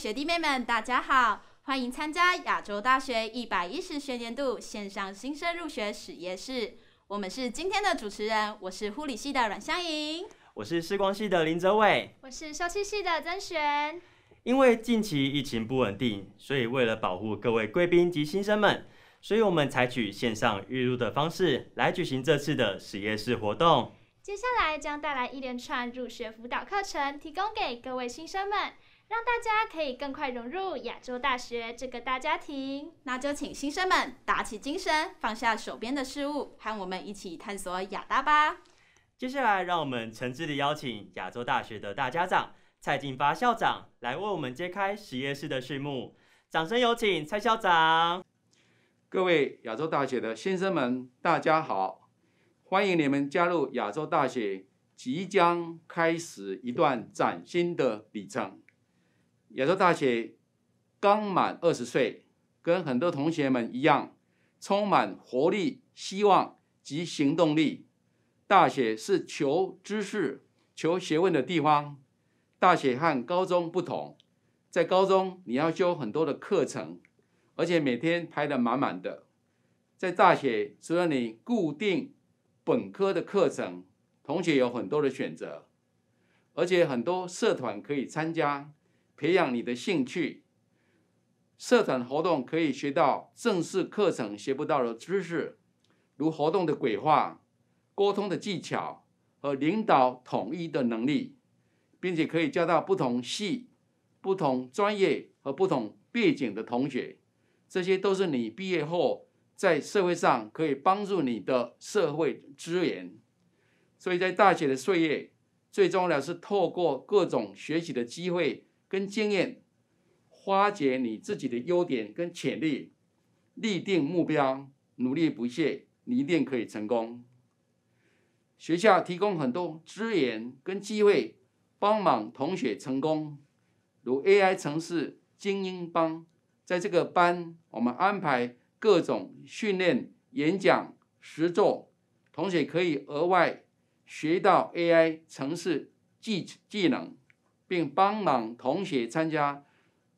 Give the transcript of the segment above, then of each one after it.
学弟妹们，大家好，欢迎参加亚洲大学一百一十学年度线上新生入学实验室。我们是今天的主持人，我是护理系的阮香莹，我是视光系的林泽伟，我是休息系的曾璇。因为近期疫情不稳定，所以为了保护各位贵宾及新生们，所以我们采取线上预录的方式来举行这次的实验室活动。接下来将带来一连串入学辅导课程，提供给各位新生们。让大家可以更快融入亚洲大学这个大家庭，那就请新生们打起精神，放下手边的事物，和我们一起探索亚大吧。接下来，让我们诚挚地邀请亚洲大学的大家长蔡进发校长来为我们揭开实验室的序幕。掌声有请蔡校长。各位亚洲大学的新生们，大家好，欢迎你们加入亚洲大学，即将开始一段崭新的旅程。亚洲大学刚满二十岁，跟很多同学们一样，充满活力、希望及行动力。大学是求知识、求学问的地方。大学和高中不同，在高中你要修很多的课程，而且每天排得满满的。在大学，除了你固定本科的课程，同学有很多的选择，而且很多社团可以参加。培养你的兴趣，社团活动可以学到正式课程学不到的知识，如活动的规划、沟通的技巧和领导统一的能力，并且可以交到不同系、不同专业和不同背景的同学，这些都是你毕业后在社会上可以帮助你的社会资源。所以在大学的岁月，最重要是透过各种学习的机会。跟经验，发掘你自己的优点跟潜力，立定目标，努力不懈，你一定可以成功。学校提供很多资源跟机会，帮忙同学成功，如 AI 城市精英班。在这个班，我们安排各种训练、演讲、实作，同学可以额外学到 AI 城市技技能。并帮忙同学参加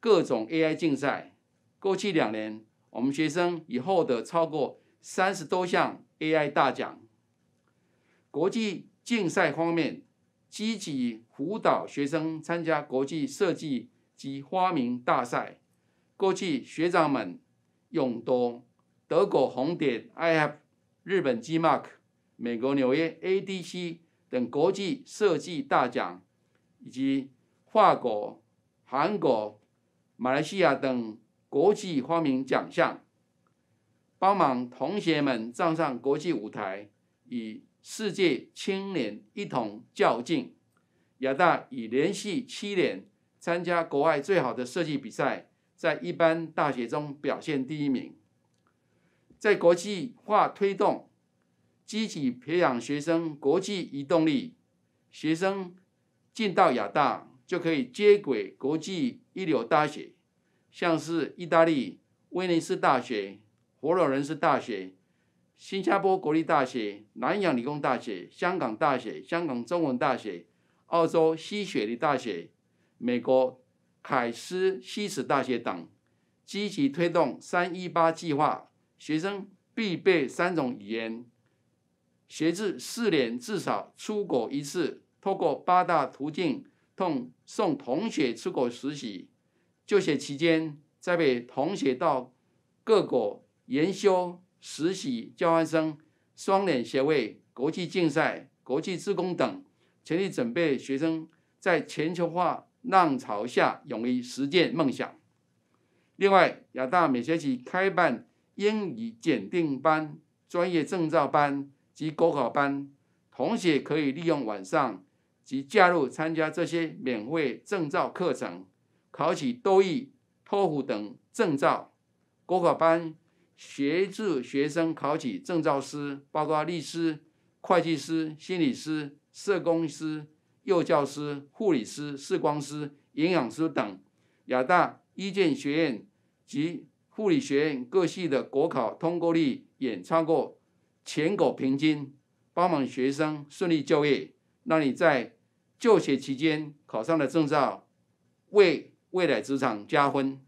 各种 AI 竞赛。过去两年，我们学生已获得超过三十多项 AI 大奖。国际竞赛方面，积极辅导学生参加国际设计及发明大赛。过去学长们勇夺德国红点 i a 日本 G-Mark、美国纽约 ADC 等国际设计大奖，以及。法国、韩国、马来西亚等国际发明奖项，帮忙同学们站上国际舞台，与世界青年一同较劲。亚大已连续七年参加国外最好的设计比赛，在一般大学中表现第一名。在国际化推动，积极培养学生国际移动力，学生进到亚大。就可以接轨国际一流大学，像是意大利威尼斯大学、佛罗伦斯大学、新加坡国立大学、南洋理工大学、香港大学、香港中文大学、澳洲西悉的大学、美国凯斯西斯大学等，积极推动“三一八”计划，学生必备三种语言，学制四年至少出国一次，透过八大途径。送送同学出国实习，就学期间再被同学到各国研修、实习、交换生、双联学位、国际竞赛、国际自工等，全力准备学生在全球化浪潮下勇于实践梦想。另外，亚大每学期开办英语检定班、专业证照班及高考班，同学可以利用晚上。及加入参加这些免费证照课程，考取多益、托福等证照，国考班协助学生考取证照师，包括律师、会计师、心理师、社工师、幼教师、护理师、视光师、营养师等。亚大医健学院及护理学院各系的国考通过率远超过全国平均，帮忙学生顺利就业，让你在。就学期间考上了证照，为未来职场加分。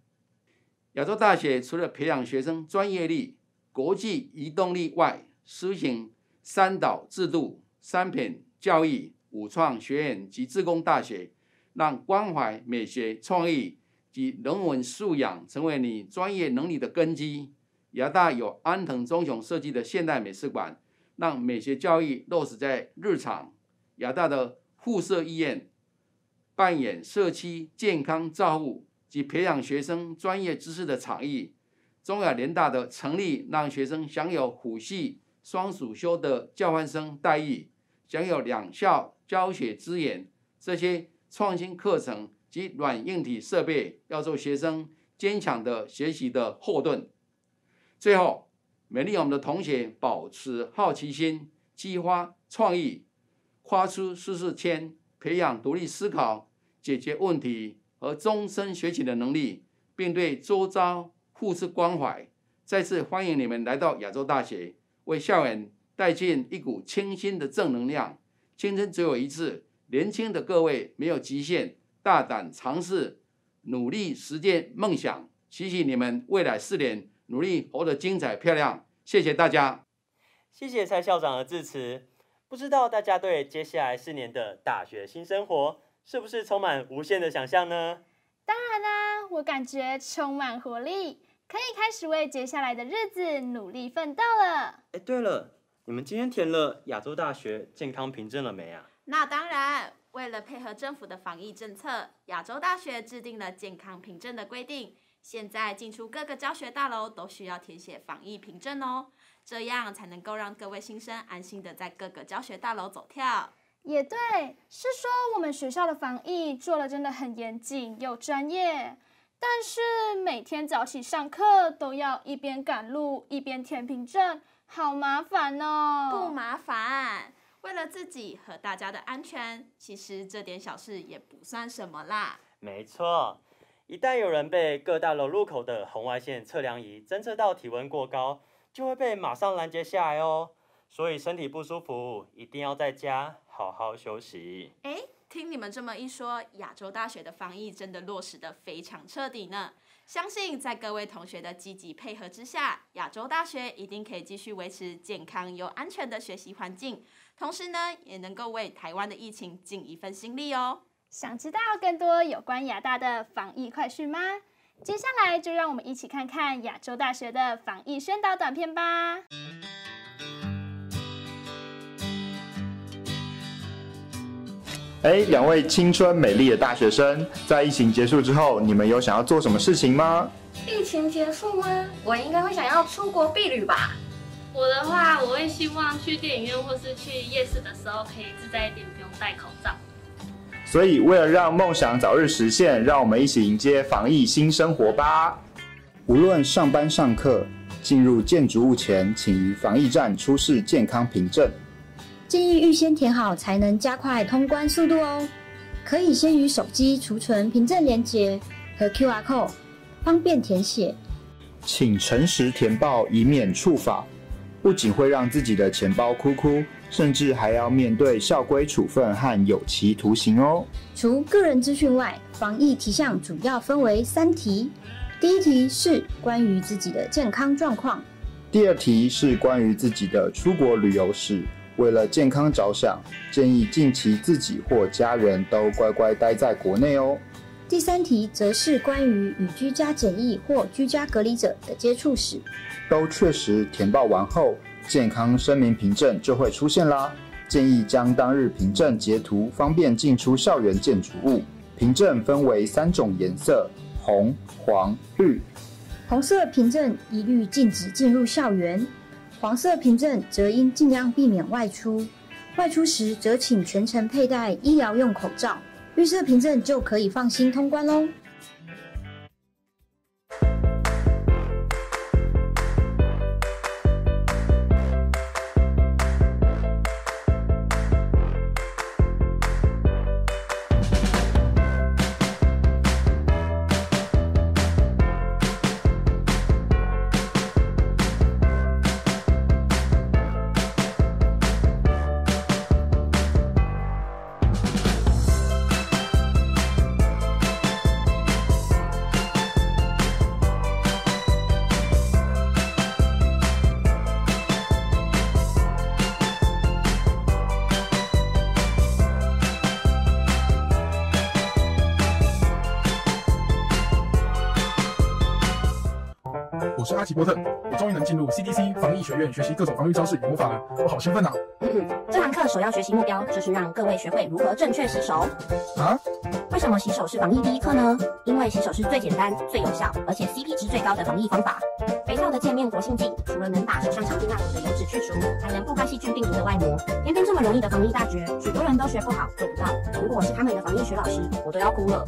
亚洲大学除了培养学生专业力、国际移动力外，施行三导制度、三品教育、五创学院及自工大学，让关怀、美学、创意及人文素养成为你专业能力的根基。亚大有安藤忠雄设计的现代美术馆，让美学教育落实在日常。亚大的。附设医院扮演社区健康照护及培养学生专业知识的场域。中亚联大的成立，让学生享有虎系双属修的交换生待遇，享有两校教学资源、这些创新课程及软硬体设备，要做学生坚强的学习的后盾。最后，勉励我们的同学保持好奇心，激发创意。跨出舒适圈，培养独立思考、解决问题和终身学习的能力，并对周遭互相关怀。再次欢迎你们来到亚洲大学，为校园带进一股清新的正能量。青春只有一次，年轻的各位没有极限，大胆尝试，努力实践梦想。祈许你们未来四年努力活得精彩漂亮。谢谢大家。谢谢蔡校长的支持。不知道大家对接下来四年的大学新生活是不是充满无限的想象呢？当然啦，我感觉充满活力，可以开始为接下来的日子努力奋斗了。哎，对了，你们今天填了亚洲大学健康凭证了没啊？那当然，为了配合政府的防疫政策，亚洲大学制定了健康凭证的规定，现在进出各个教学大楼都需要填写防疫凭证哦。这样才能够让各位新生安心的在各个教学大楼走跳。也对，是说我们学校的防疫做了真的很严谨又专业。但是每天早起上课都要一边赶路一边填凭证，好麻烦哦。不麻烦，为了自己和大家的安全，其实这点小事也不算什么啦。没错，一旦有人被各大楼入口的红外线测量仪侦测到体温过高。就会被马上拦截下来哦，所以身体不舒服一定要在家好好休息。哎，听你们这么一说，亚洲大学的防疫真的落实的非常彻底呢。相信在各位同学的积极配合之下，亚洲大学一定可以继续维持健康又安全的学习环境，同时呢，也能够为台湾的疫情尽一份心力哦。想知道更多有关亚大的防疫快讯吗？接下来就让我们一起看看亚洲大学的防疫宣导短片吧。哎，两位青春美丽的大学生，在疫情结束之后，你们有想要做什么事情吗？疫情结束吗？我应该会想要出国避旅吧。我的话，我会希望去电影院或是去夜市的时候，可以自在一点，不用戴口罩。所以，为了让梦想早日实现，让我们一起迎接防疫新生活吧！无论上班、上课，进入建筑物前，请于防疫站出示健康凭证，建议预先填好，才能加快通关速度哦。可以先于手机储存凭证连接和 Q R code，方便填写。请诚实填报，以免触罚，不仅会让自己的钱包哭哭。甚至还要面对校规处分和有期徒刑哦。除个人资讯外，防疫提项主要分为三题。第一题是关于自己的健康状况，第二题是关于自己的出国旅游史。为了健康着想，建议近期自己或家人都乖乖待在国内哦。第三题则是关于与居家检疫或居家隔离者的接触史。都确实填报完后。健康声明凭证就会出现啦，建议将当日凭证截图，方便进出校园建筑物。凭证分为三种颜色：红、黄、绿。红色凭证一律禁止进入校园，黄色凭证则应尽量避免外出，外出时则请全程佩戴医疗用口罩。绿色凭证就可以放心通关喽。哈利波特，我终于能进入 CDC 防疫学院学习各种防御招式与魔法了，我好兴奋啊！这堂课首要学习目标就是让各位学会如何正确洗手。啊？为什么洗手是防疫第一课呢？因为洗手是最简单、最有效，而且 CP 值最高的防疫方法。肥皂的界面活性剂，除了能把手上长期那股的油脂去除，还能破坏细菌病毒的外膜。偏偏这么容易的防疫大绝，许多人都学不好，做不到。如果是他们的防疫学老师，我都要哭了。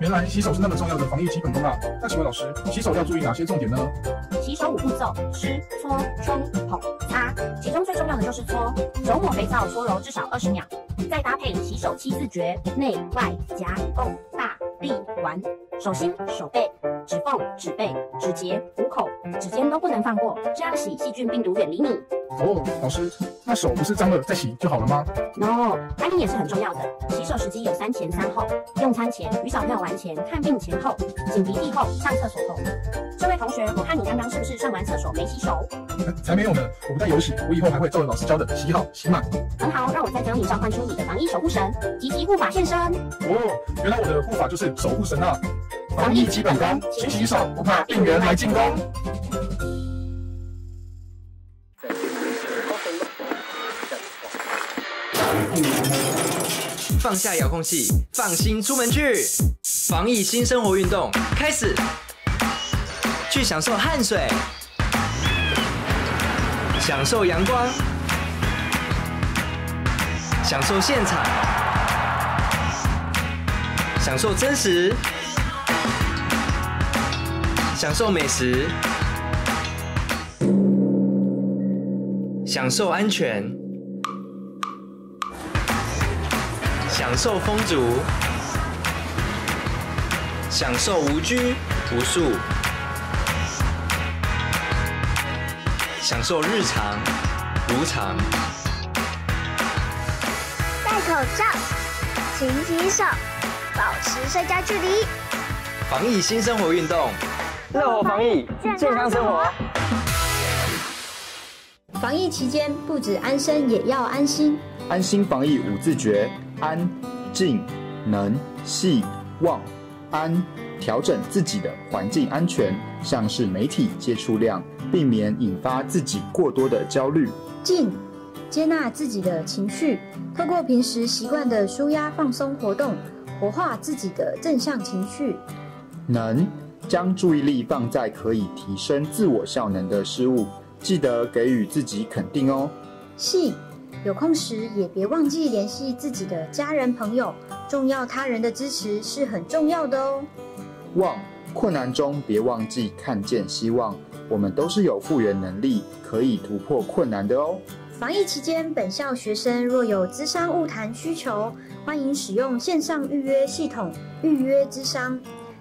原来洗手是那么重要的防疫基本功啊！那请问老师，洗手要注意哪些重点呢？洗手五步骤：湿、搓、冲、捧、擦，其中最重要的就是搓，手抹肥皂搓揉至少二十秒，再搭配洗手七字诀：内外夹。臂、腕、手心、手背、指缝、指背、指节、虎口、指尖都不能放过，这样洗细菌病毒远离你。哦，老师，那手不是脏了再洗就好了吗？No，干净也是很重要的。洗手时机有三前三后，用餐前、与小朋友玩前、看病前后、紧急避后、上厕所后。这位同学，我看你刚刚是不是上完厕所没洗手？才没有呢，我不带游洗，我以后还会照着老师教的洗好洗满。很好，让我再教你召唤出你的防疫守护神，积极护法现身。哦，原来我的护法就是。守护神啊！防疫基本功，勤洗手，不怕病原来进攻。放下遥控器，放心出门去。防疫新生活运动开始，去享受汗水，享受阳光，享受现场。享受真实，享受美食，享受安全，享受风足，享受无拘无束，享受日常无常。戴口罩，勤洗手。保持社交距离，防疫新生活运动，乐活防疫，健康生活。防疫期间，不止安身，也要安心。安心防疫五自诀：安、静、能、细、望。安，调整自己的环境安全，像是媒体接触量，避免引发自己过多的焦虑。静，接纳自己的情绪，透过平时习惯的舒压放松活动。活化自己的正向情绪，能将注意力放在可以提升自我效能的事物，记得给予自己肯定哦。系有空时也别忘记联系自己的家人朋友，重要他人的支持是很重要的哦。望困难中别忘记看见希望，我们都是有复原能力，可以突破困难的哦。防疫期间，本校学生若有资商晤谈需求。欢迎使用线上预约系统预约之商，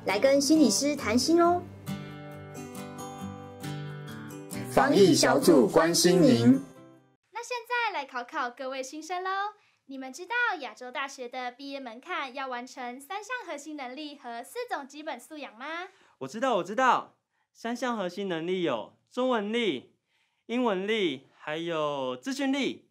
来跟心理师谈心哦。防疫小组关心您。那现在来考考各位新生喽，你们知道亚洲大学的毕业门槛要完成三项核心能力和四种基本素养吗？我知道，我知道。三项核心能力有中文力、英文力，还有资讯力。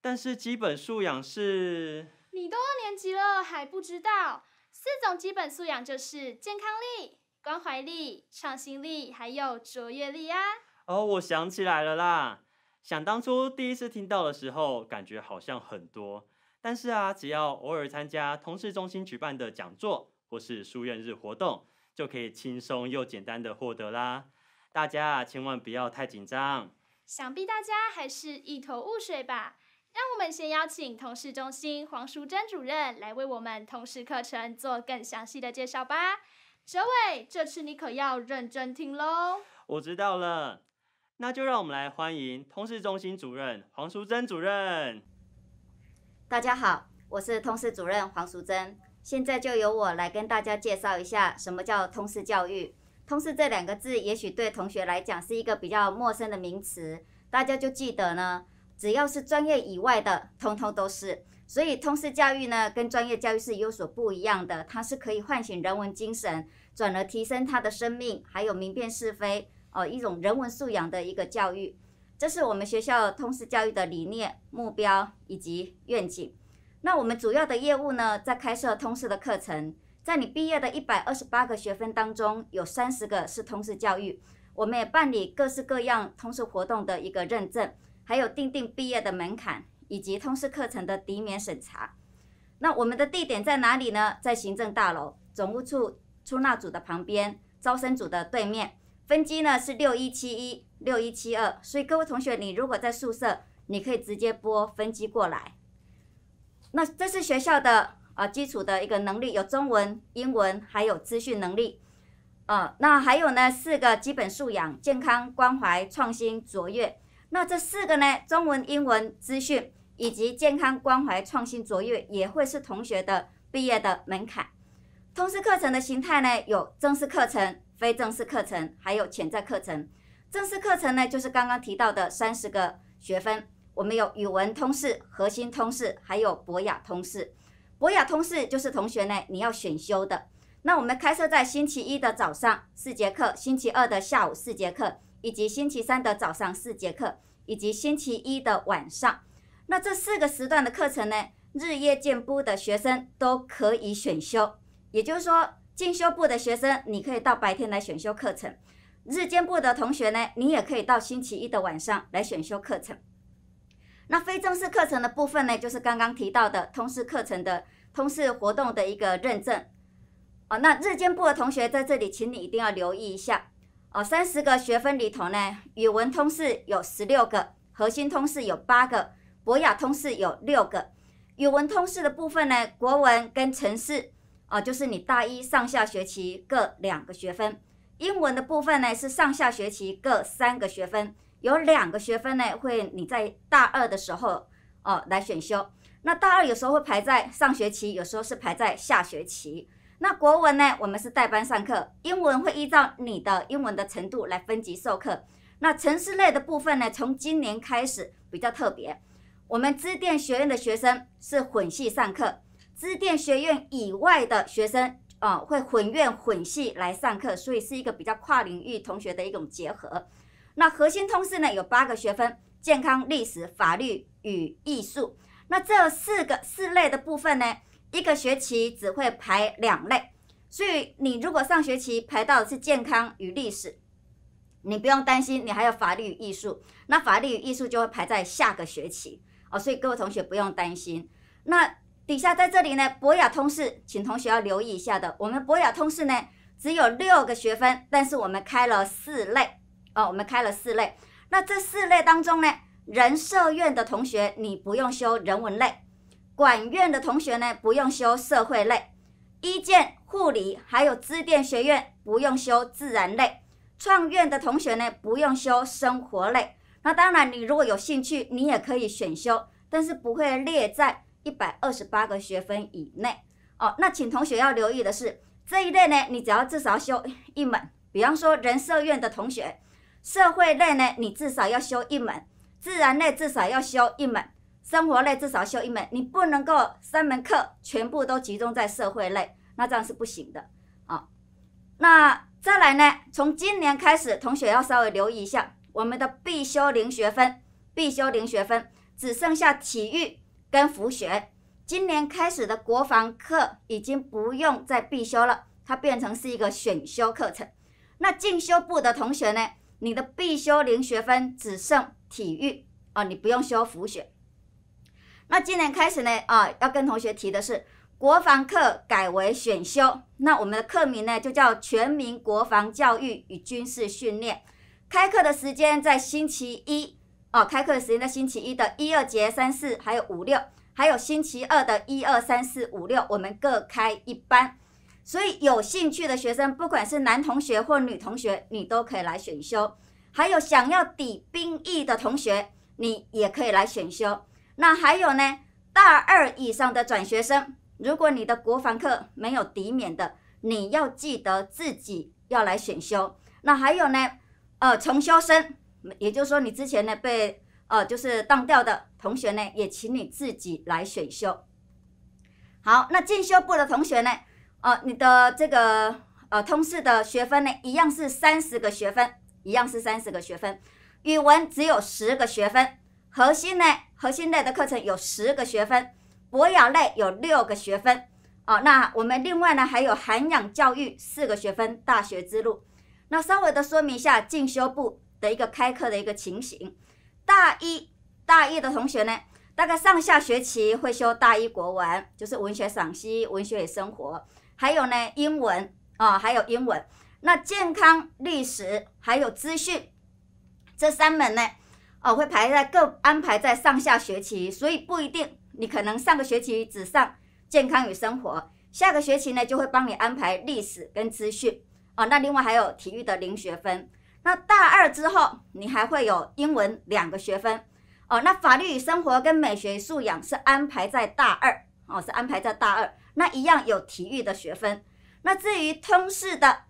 但是基本素养是。你都二年级了还不知道四种基本素养就是健康力、关怀力、创新力，还有卓越力啊！哦，我想起来了啦！想当初第一次听到的时候，感觉好像很多，但是啊，只要偶尔参加同事中心举办的讲座或是书院日活动，就可以轻松又简单的获得啦！大家啊，千万不要太紧张。想必大家还是一头雾水吧？让我们先邀请通事中心黄淑珍主任来为我们通识课程做更详细的介绍吧。哲伟，这次你可要认真听喽。我知道了，那就让我们来欢迎通识中心主任黄淑珍主任。大家好，我是通识主任黄淑珍，现在就由我来跟大家介绍一下什么叫通识教育。通识这两个字，也许对同学来讲是一个比较陌生的名词，大家就记得呢。只要是专业以外的，通通都是。所以通识教育呢，跟专业教育是有所不一样的。它是可以唤醒人文精神，转而提升他的生命，还有明辨是非，哦，一种人文素养的一个教育。这是我们学校通识教育的理念、目标以及愿景。那我们主要的业务呢，在开设通识的课程，在你毕业的一百二十八个学分当中，有三十个是通识教育。我们也办理各式各样通识活动的一个认证。还有定定毕业的门槛，以及通识课程的抵免审查。那我们的地点在哪里呢？在行政大楼总务处出纳组的旁边，招生组的对面。分机呢是六一七一、六一七二。所以各位同学，你如果在宿舍，你可以直接拨分机过来。那这是学校的呃基础的一个能力，有中文、英文，还有资讯能力。呃，那还有呢四个基本素养：健康、关怀、创新、卓越。那这四个呢？中文、英文、资讯以及健康关怀、创新卓越也会是同学的毕业的门槛。通识课程的形态呢，有正式课程、非正式课程，还有潜在课程。正式课程呢，就是刚刚提到的三十个学分。我们有语文通识、核心通识，还有博雅通识。博雅通识就是同学呢，你要选修的。那我们开设在星期一的早上四节课，星期二的下午四节课。以及星期三的早上四节课，以及星期一的晚上，那这四个时段的课程呢，日夜兼部的学生都可以选修。也就是说，进修部的学生你可以到白天来选修课程，日间部的同学呢，你也可以到星期一的晚上来选修课程。那非正式课程的部分呢，就是刚刚提到的通识课程的通识活动的一个认证。哦，那日间部的同学在这里，请你一定要留意一下。哦，三十个学分里头呢，语文通识有十六个，核心通识有八个，博雅通识有六个。语文通识的部分呢，国文跟城市哦，就是你大一上下学期各两个学分。英文的部分呢，是上下学期各三个学分，有两个学分呢会你在大二的时候哦来选修。那大二有时候会排在上学期，有时候是排在下学期。那国文呢，我们是代班上课；英文会依照你的英文的程度来分级授课。那城市类的部分呢，从今年开始比较特别，我们支电学院的学生是混系上课，支电学院以外的学生啊会混院混系来上课，所以是一个比较跨领域同学的一种结合。那核心通识呢有八个学分，健康、历史、法律与艺术。那这四个四类的部分呢？一个学期只会排两类，所以你如果上学期排到的是健康与历史，你不用担心，你还有法律与艺术，那法律与艺术就会排在下个学期哦，所以各位同学不用担心。那底下在这里呢，博雅通识，请同学要留意一下的，我们博雅通识呢只有六个学分，但是我们开了四类哦，我们开了四类，那这四类当中呢，人社院的同学你不用修人文类。管院的同学呢，不用修社会类；医建、护理还有资电学院不用修自然类。创院的同学呢，不用修生活类。那当然，你如果有兴趣，你也可以选修，但是不会列在一百二十八个学分以内哦。那请同学要留意的是，这一类呢，你只要至少修一门，比方说人社院的同学，社会类呢你至少要修一门，自然类至少要修一门。生活类至少修一门，你不能够三门课全部都集中在社会类，那这样是不行的啊。那再来呢？从今年开始，同学要稍微留意一下，我们的必修零学分，必修零学分只剩下体育跟辅学。今年开始的国防课已经不用再必修了，它变成是一个选修课程。那进修部的同学呢？你的必修零学分只剩体育啊，你不用修辅学。那今年开始呢，啊，要跟同学提的是，国防课改为选修，那我们的课名呢就叫《全民国防教育与军事训练》，开课的时间在星期一，啊，开课的时间在星期一的一二节、三四，还有五六，还有星期二的一二三四五六，我们各开一班。所以有兴趣的学生，不管是男同学或女同学，你都可以来选修；，还有想要抵兵役的同学，你也可以来选修。那还有呢，大二以上的转学生，如果你的国防课没有抵免的，你要记得自己要来选修。那还有呢，呃，重修生，也就是说你之前呢被呃就是当掉的同学呢，也请你自己来选修。好，那进修部的同学呢，呃，你的这个呃通识的学分呢，一样是三十个学分，一样是三十个学分，语文只有十个学分。核心呢，核心类的课程有十个学分，博雅类有六个学分，哦，那我们另外呢还有涵养教育四个学分，大学之路。那稍微的说明一下进修部的一个开课的一个情形，大一，大一的同学呢，大概上下学期会修大一国文，就是文学赏析、文学与生活，还有呢英文啊，还有英文，那健康、历史还有资讯这三门呢。哦，会排在各安排在上下学期，所以不一定，你可能上个学期只上健康与生活，下个学期呢就会帮你安排历史跟资讯。哦，那另外还有体育的零学分。那大二之后，你还会有英文两个学分。哦，那法律与生活跟美学与素养是安排在大二，哦，是安排在大二，那一样有体育的学分。那至于通识的，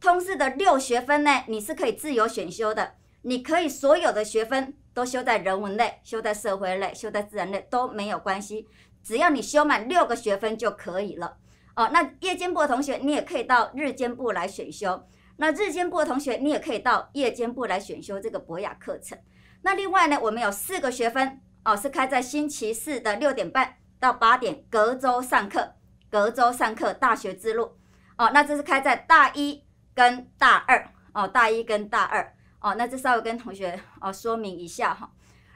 通识的六学分呢，你是可以自由选修的。你可以所有的学分都修在人文类，修在社会类，修在自然类都没有关系，只要你修满六个学分就可以了。哦，那夜间部的同学你也可以到日间部来选修，那日间部的同学你也可以到夜间部来选修这个博雅课程。那另外呢，我们有四个学分哦，是开在星期四的六点半到八点，隔周上课，隔周上课大学之路。哦，那这是开在大一跟大二哦，大一跟大二。哦，那这稍微跟同学哦说明一下哈。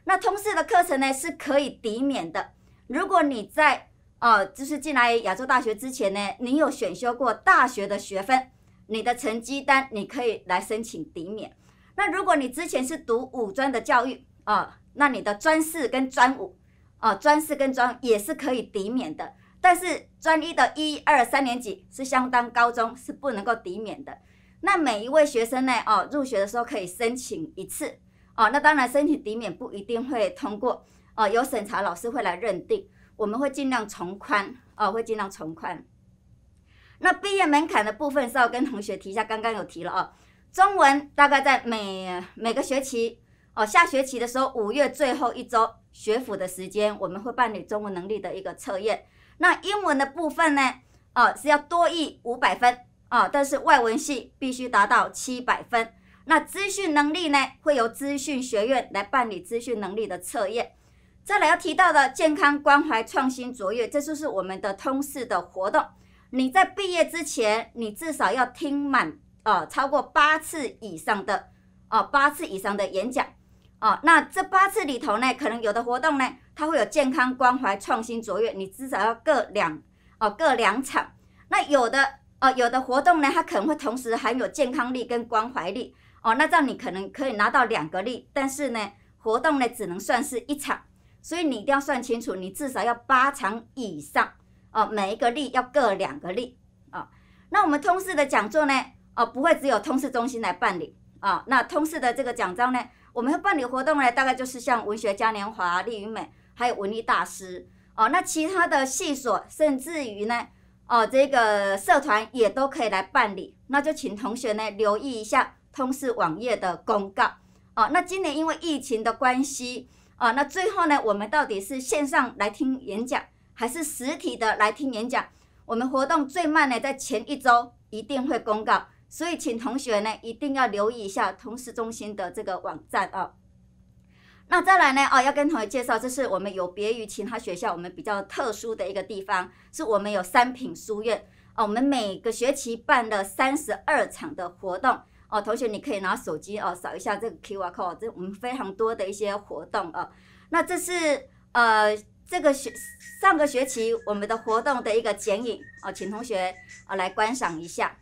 那通识的课程呢是可以抵免的。如果你在啊，就是进来亚洲大学之前呢，你有选修过大学的学分，你的成绩单你可以来申请抵免。那如果你之前是读五专的教育啊，那你的专四跟专五啊，专四跟专也是可以抵免的。但是专一的一二三年级是相当高中，是不能够抵免的。那每一位学生呢？哦，入学的时候可以申请一次哦。那当然，申请抵免不一定会通过哦。有审查老师会来认定，我们会尽量从宽哦，会尽量从宽。那毕业门槛的部分是要跟同学提一下，刚刚有提了啊。中文大概在每每个学期哦，下学期的时候，五月最后一周学府的时间，我们会办理中文能力的一个测验。那英文的部分呢？哦，是要多一五百分。啊！但是外文系必须达到七百分。那资讯能力呢？会由资讯学院来办理资讯能力的测验。再来要提到的健康关怀、创新卓越，这就是我们的通识的活动。你在毕业之前，你至少要听满啊超过八次以上的啊八次以上的演讲啊。那这八次里头呢，可能有的活动呢，它会有健康关怀、创新卓越，你至少要各两哦各两场。那有的。哦，有的活动呢，它可能会同时含有健康力跟关怀力哦，那这样你可能可以拿到两个力，但是呢，活动呢只能算是一场，所以你一定要算清楚，你至少要八场以上哦，每一个力要各两个力哦。那我们通识的讲座呢，哦，不会只有通识中心来办理啊，那通识的这个奖章呢，我们会办理活动呢，大概就是像文学嘉年华、丽于美，还有文艺大师哦，那其他的系所甚至于呢。哦，这个社团也都可以来办理，那就请同学呢留意一下通识网页的公告。哦，那今年因为疫情的关系，啊，那最后呢，我们到底是线上来听演讲，还是实体的来听演讲？我们活动最慢呢，在前一周一定会公告，所以请同学呢一定要留意一下通识中心的这个网站啊。那再来呢？哦，要跟同学介绍，这是我们有别于其他学校，我们比较特殊的一个地方，是我们有三品书院哦。我们每个学期办了三十二场的活动哦，同学你可以拿手机哦扫一下这个 QR code，这我们非常多的一些活动啊。那这是呃这个学上个学期我们的活动的一个剪影哦，请同学啊来观赏一下。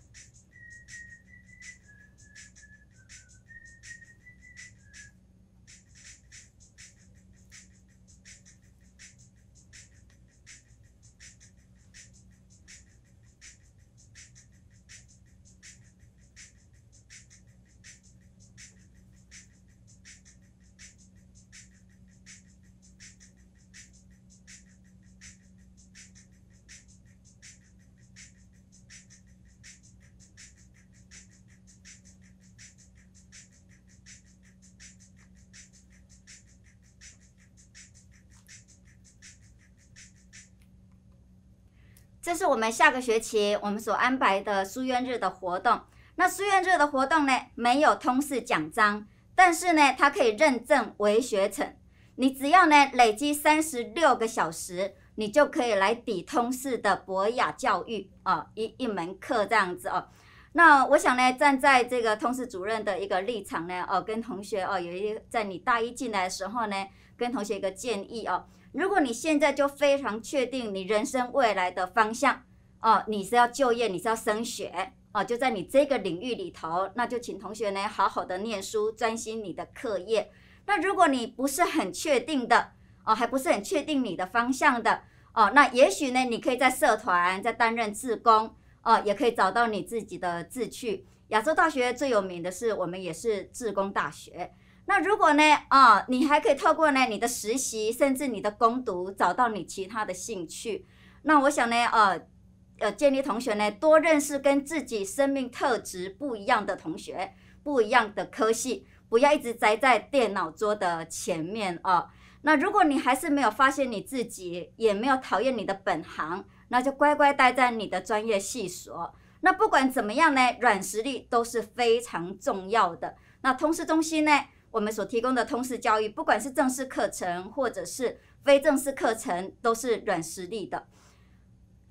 这是我们下个学期我们所安排的书院日的活动。那书院日的活动呢，没有通识奖章，但是呢，它可以认证为学成。你只要呢累积三十六个小时，你就可以来抵通识的博雅教育哦，一一门课这样子哦。那我想呢，站在这个通识主任的一个立场呢，哦，跟同学哦，有一在你大一进来的时候呢，跟同学一个建议哦。如果你现在就非常确定你人生未来的方向，哦，你是要就业，你是要升学，哦，就在你这个领域里头，那就请同学呢好好的念书，专心你的课业。那如果你不是很确定的，哦，还不是很确定你的方向的，哦，那也许呢，你可以在社团在担任志工，哦，也可以找到你自己的志趣。亚洲大学最有名的是，我们也是志工大学。那如果呢？啊，你还可以透过呢你的实习，甚至你的攻读，找到你其他的兴趣。那我想呢，呃，呃，建立同学呢多认识跟自己生命特质不一样的同学，不一样的科系，不要一直宅在电脑桌的前面啊。那如果你还是没有发现你自己，也没有讨厌你的本行，那就乖乖待在你的专业系所。那不管怎么样呢，软实力都是非常重要的。那通识中心呢？我们所提供的通识教育，不管是正式课程或者是非正式课程，都是软实力的。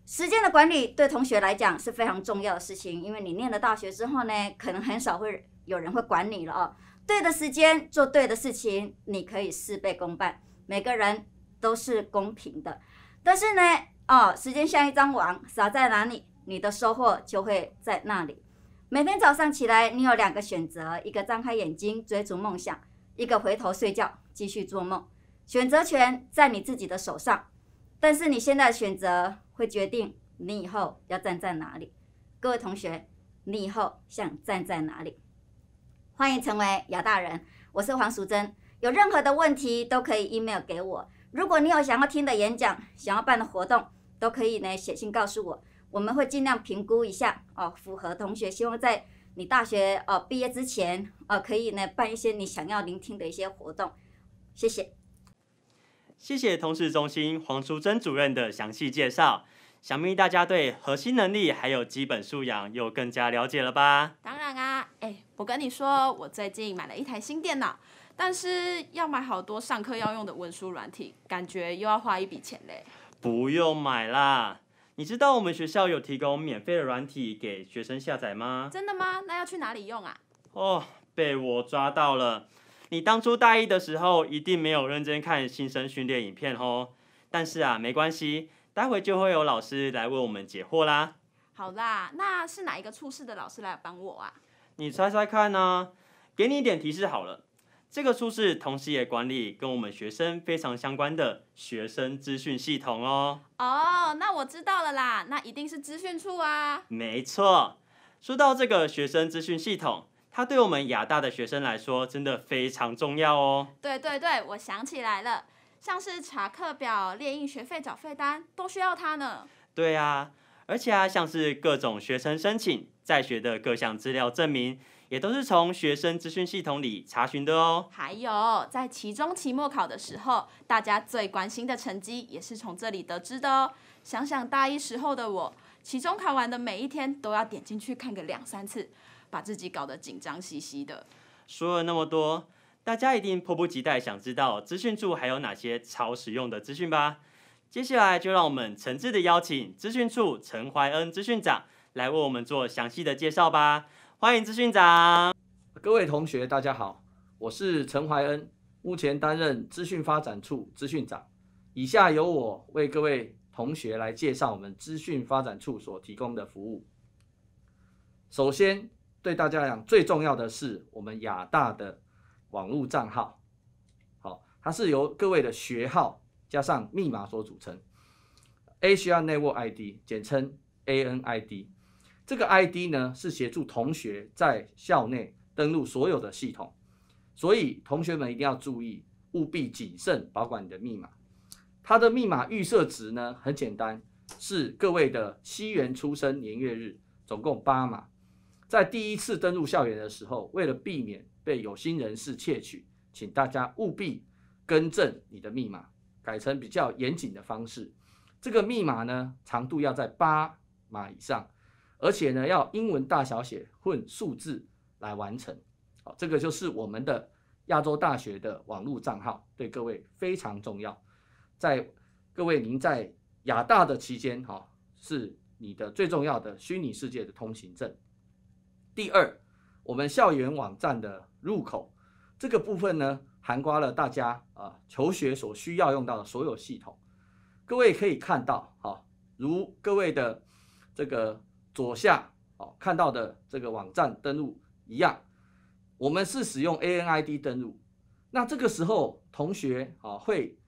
时间的管理对同学来讲是非常重要的事情，因为你念了大学之后呢，可能很少会有人会管你了哦。对的时间做对的事情，你可以事倍功半。每个人都是公平的，但是呢，哦，时间像一张网，撒在哪里，你的收获就会在那里。每天早上起来，你有两个选择：一个张开眼睛追逐梦想，一个回头睡觉继续做梦。选择权在你自己的手上，但是你现在选择会决定你以后要站在哪里。各位同学，你以后想站在哪里？欢迎成为雅大人，我是黄淑珍。有任何的问题都可以 email 给我。如果你有想要听的演讲、想要办的活动，都可以呢写信告诉我。我们会尽量评估一下，哦，符合同学希望在你大学哦毕业之前，哦可以呢办一些你想要聆听的一些活动。谢谢。谢谢同事中心黄淑珍主任的详细介绍，想必大家对核心能力还有基本素养又更加了解了吧？当然啊，哎，我跟你说，我最近买了一台新电脑，但是要买好多上课要用的文书软体，感觉又要花一笔钱嘞。不用买啦。你知道我们学校有提供免费的软体给学生下载吗？真的吗？那要去哪里用啊？哦，被我抓到了！你当初大一的时候一定没有认真看新生训练影片哦。但是啊，没关系，待会就会有老师来为我们解惑啦。好啦，那是哪一个初试的老师来帮我啊？你猜猜看呢？给你一点提示好了。这个书是同时也管理跟我们学生非常相关的学生资讯系统哦。哦，那我知道了啦，那一定是资讯处啊。没错，说到这个学生资讯系统，它对我们亚大的学生来说真的非常重要哦。对对对，我想起来了，像是查课表、列印学费缴费单，都需要它呢。对啊，而且啊，像是各种学生申请在学的各项资料证明。也都是从学生资讯系统里查询的哦。还有，在期中、期末考的时候，大家最关心的成绩也是从这里得知的哦。想想大一时候的我，期中考完的每一天都要点进去看个两三次，把自己搞得紧张兮兮的。说了那么多，大家一定迫不及待想知道资讯处还有哪些超实用的资讯吧？接下来就让我们诚挚的邀请资讯处陈怀恩资讯长来为我们做详细的介绍吧。欢迎资讯长，各位同学，大家好，我是陈怀恩，目前担任资讯发展处资讯长。以下由我为各位同学来介绍我们资讯发展处所提供的服务。首先，对大家来讲最重要的是我们亚大的网络账号，好，它是由各位的学号加上密码所组成，A a Network ID，简称 A N I D。这个 ID 呢，是协助同学在校内登录所有的系统，所以同学们一定要注意，务必谨慎保管你的密码。它的密码预设值呢，很简单，是各位的西元出生年月日，总共八码。在第一次登入校园的时候，为了避免被有心人士窃取，请大家务必更正你的密码，改成比较严谨的方式。这个密码呢，长度要在八码以上。而且呢，要英文大小写混数字来完成。好，这个就是我们的亚洲大学的网络账号，对各位非常重要。在各位您在亚大的期间，哈，是你的最重要的虚拟世界的通行证。第二，我们校园网站的入口这个部分呢，涵盖了大家啊求学所需要用到的所有系统。各位可以看到，哈，如各位的这个。左下哦，看到的这个网站登录一样，我们是使用 A N I D 登录。那这个时候，同学啊会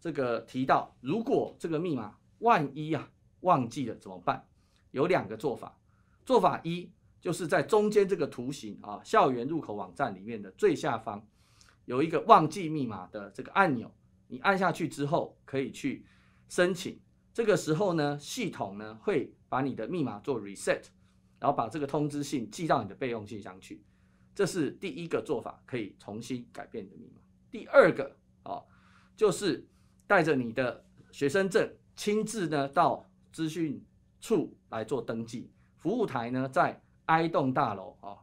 这个提到，如果这个密码万一啊忘记了怎么办？有两个做法。做法一就是在中间这个图形啊，校园入口网站里面的最下方有一个忘记密码的这个按钮，你按下去之后可以去申请。这个时候呢，系统呢会。把你的密码做 reset，然后把这个通知信寄到你的备用信箱去，这是第一个做法，可以重新改变你的密码。第二个啊，就是带着你的学生证亲自呢到资讯处来做登记。服务台呢在 I 栋大楼啊，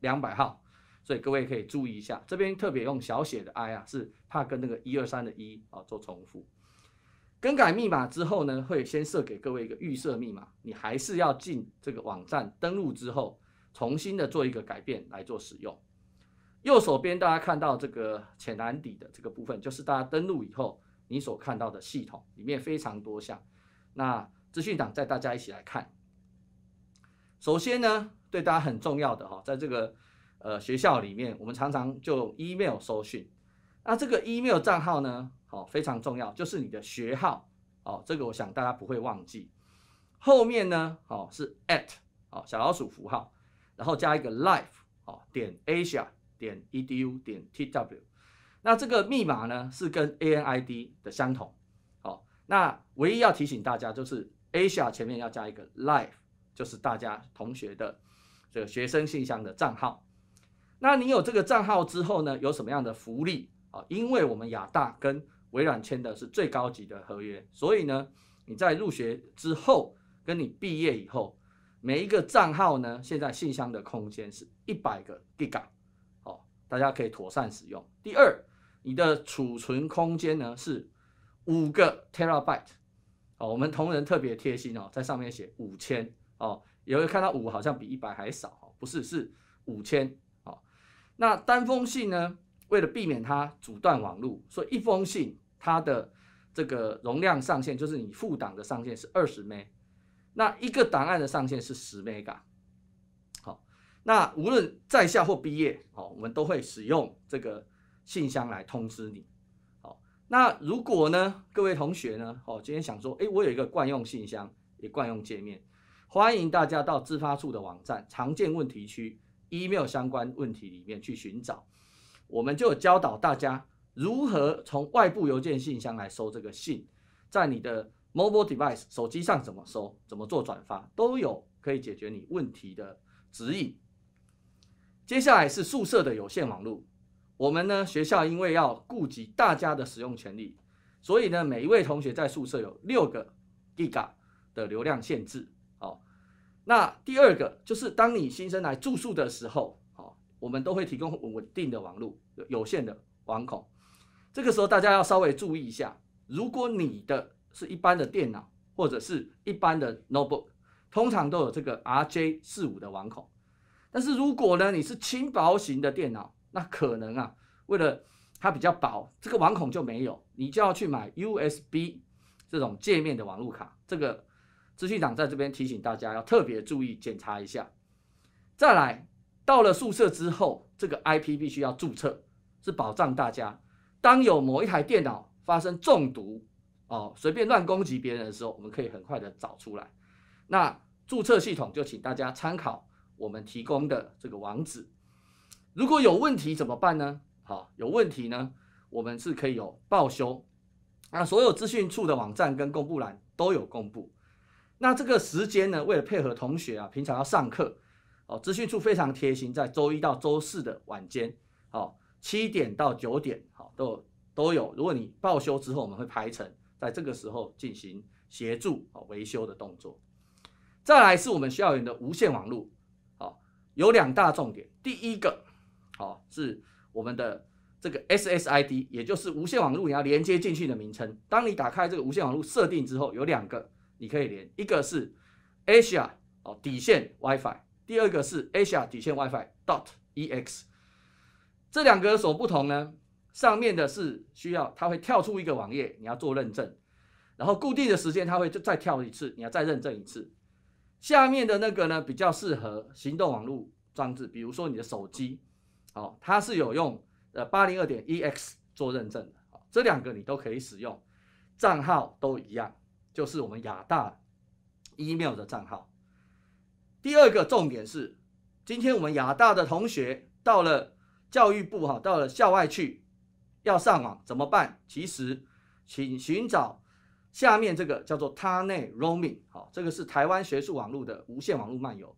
两百号，所以各位可以注意一下，这边特别用小写的 I 啊，是怕跟那个一二三的一啊做重复。更改密码之后呢，会先设给各位一个预设密码，你还是要进这个网站登录之后，重新的做一个改变来做使用。右手边大家看到这个浅蓝底的这个部分，就是大家登录以后你所看到的系统里面非常多项。那资讯党带大家一起来看。首先呢，对大家很重要的哈，在这个呃学校里面，我们常常就 email 搜讯。那这个 email 账号呢？好，非常重要，就是你的学号哦。这个我想大家不会忘记。后面呢，好是 at 哦小老鼠符号，然后加一个 life 哦点 asia 点 edu 点 tw。那这个密码呢是跟 anid 的相同。好，那唯一要提醒大家就是 asia 前面要加一个 life，就是大家同学的这个学生信箱的账号。那你有这个账号之后呢，有什么样的福利？啊，因为我们亚大跟微软签的是最高级的合约，所以呢，你在入学之后，跟你毕业以后，每一个账号呢，现在信箱的空间是一百个 Gig，哦，大家可以妥善使用。第二，你的储存空间呢是五个 Terabyte，哦，我们同仁特别贴心哦，在上面写五千哦，也会看到五好像比一百还少哦，不是，是五千哦。那单封信呢？为了避免它阻断网络，所以一封信它的这个容量上限就是你副档的上限是二十 m 那一个档案的上限是十 m 噶。好，那无论在校或毕业，哦，我们都会使用这个信箱来通知你。好，那如果呢，各位同学呢，哦，今天想说，哎，我有一个惯用信箱，也惯用界面，欢迎大家到自发处的网站常见问题区，email 相关问题里面去寻找。我们就教导大家如何从外部邮件信箱来收这个信，在你的 mobile device 手机上怎么收、怎么做转发，都有可以解决你问题的指引。接下来是宿舍的有线网络，我们呢学校因为要顾及大家的使用权利，所以呢每一位同学在宿舍有六个 Giga 的流量限制。哦，那第二个就是当你新生来住宿的时候。我们都会提供稳定的网络，有线的网孔。这个时候大家要稍微注意一下，如果你的是一般的电脑或者是一般的 notebook，通常都有这个 RJ 四五的网孔。但是如果呢你是轻薄型的电脑，那可能啊，为了它比较薄，这个网孔就没有，你就要去买 USB 这种界面的网络卡。这个资讯长在这边提醒大家要特别注意检查一下。再来。到了宿舍之后，这个 IP 必须要注册，是保障大家。当有某一台电脑发生中毒，哦，随便乱攻击别人的时候，我们可以很快的找出来。那注册系统就请大家参考我们提供的这个网址。如果有问题怎么办呢？好，有问题呢，我们是可以有报修。那所有资讯处的网站跟公布栏都有公布。那这个时间呢，为了配合同学啊，平常要上课。哦，资讯处非常贴心，在周一到周四的晚间，哦，七点到九点，哦，都都有。如果你报修之后，我们会排成在这个时候进行协助哦维修的动作。再来是我们校园的无线网络，哦，有两大重点。第一个，哦，是我们的这个 SSID，也就是无线网络你要连接进去的名称。当你打开这个无线网络设定之后，有两个你可以连，一个是 Asia 哦，底线 WiFi。第二个是 Asia 底线 WiFi dot ex，这两个有所不同呢，上面的是需要它会跳出一个网页，你要做认证，然后固定的时间它会就再跳一次，你要再认证一次。下面的那个呢比较适合行动网络装置，比如说你的手机，好，它是有用呃八零二点 ex 做认证的，哦，这两个你都可以使用，账号都一样，就是我们亚大 email 的账号。第二个重点是，今天我们亚大的同学到了教育部哈，到了校外去要上网怎么办？其实，请寻找下面这个叫做“他内 roaming” 好，这个是台湾学术网路的无线网路漫游，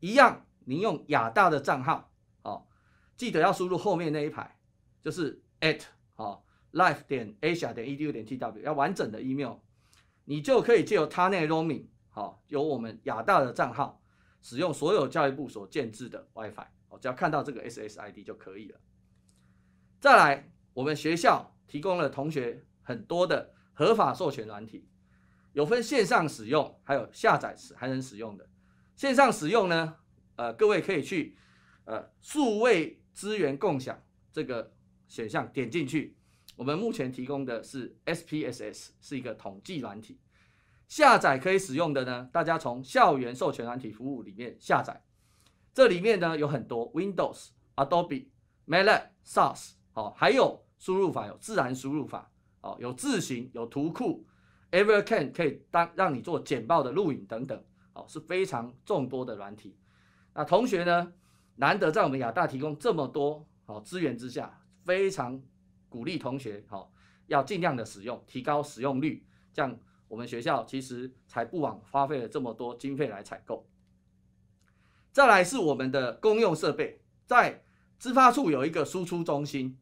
一样，您用亚大的账号好，记得要输入后面那一排，就是 at 好 life 点 asia 点 edu 点 tw 要完整的 email，你就可以借由他内 roaming 好，有我们亚大的账号。使用所有教育部所建制的 WiFi，哦，只要看到这个 SSID 就可以了。再来，我们学校提供了同学很多的合法授权软体，有分线上使用，还有下载时还能使用的。线上使用呢，呃，各位可以去呃数位资源共享这个选项点进去，我们目前提供的是 SPSS，是一个统计软体。下载可以使用的呢，大家从校园授权软体服务里面下载。这里面呢有很多 Windows、Adobe、Malac、Sauce，还有输入法有自然输入法，哦，有字行，有图库，Evercan 可以当让你做简报的录影等等，哦，是非常众多的软体。那同学呢，难得在我们亚大提供这么多好资源之下，非常鼓励同学好要尽量的使用，提高使用率，这样。我们学校其实才不枉花费了这么多经费来采购。再来是我们的公用设备，在资发处有一个输出中心，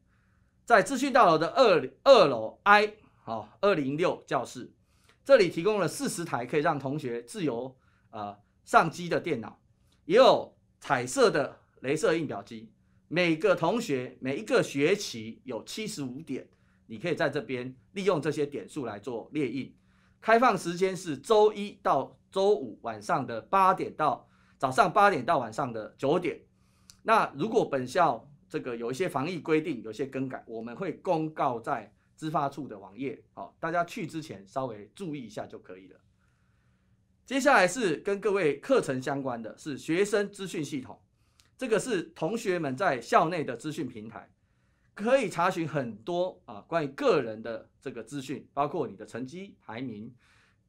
在资讯大楼的二二楼 I 好二零六教室，这里提供了四十台可以让同学自由啊上机的电脑，也有彩色的镭射印表机。每个同学每一个学期有七十五点，你可以在这边利用这些点数来做列印。开放时间是周一到周五晚上的八点到早上八点到晚上的九点。那如果本校这个有一些防疫规定，有些更改，我们会公告在资发处的网页，好，大家去之前稍微注意一下就可以了。接下来是跟各位课程相关的，是学生资讯系统，这个是同学们在校内的资讯平台。可以查询很多啊，关于个人的这个资讯，包括你的成绩排名、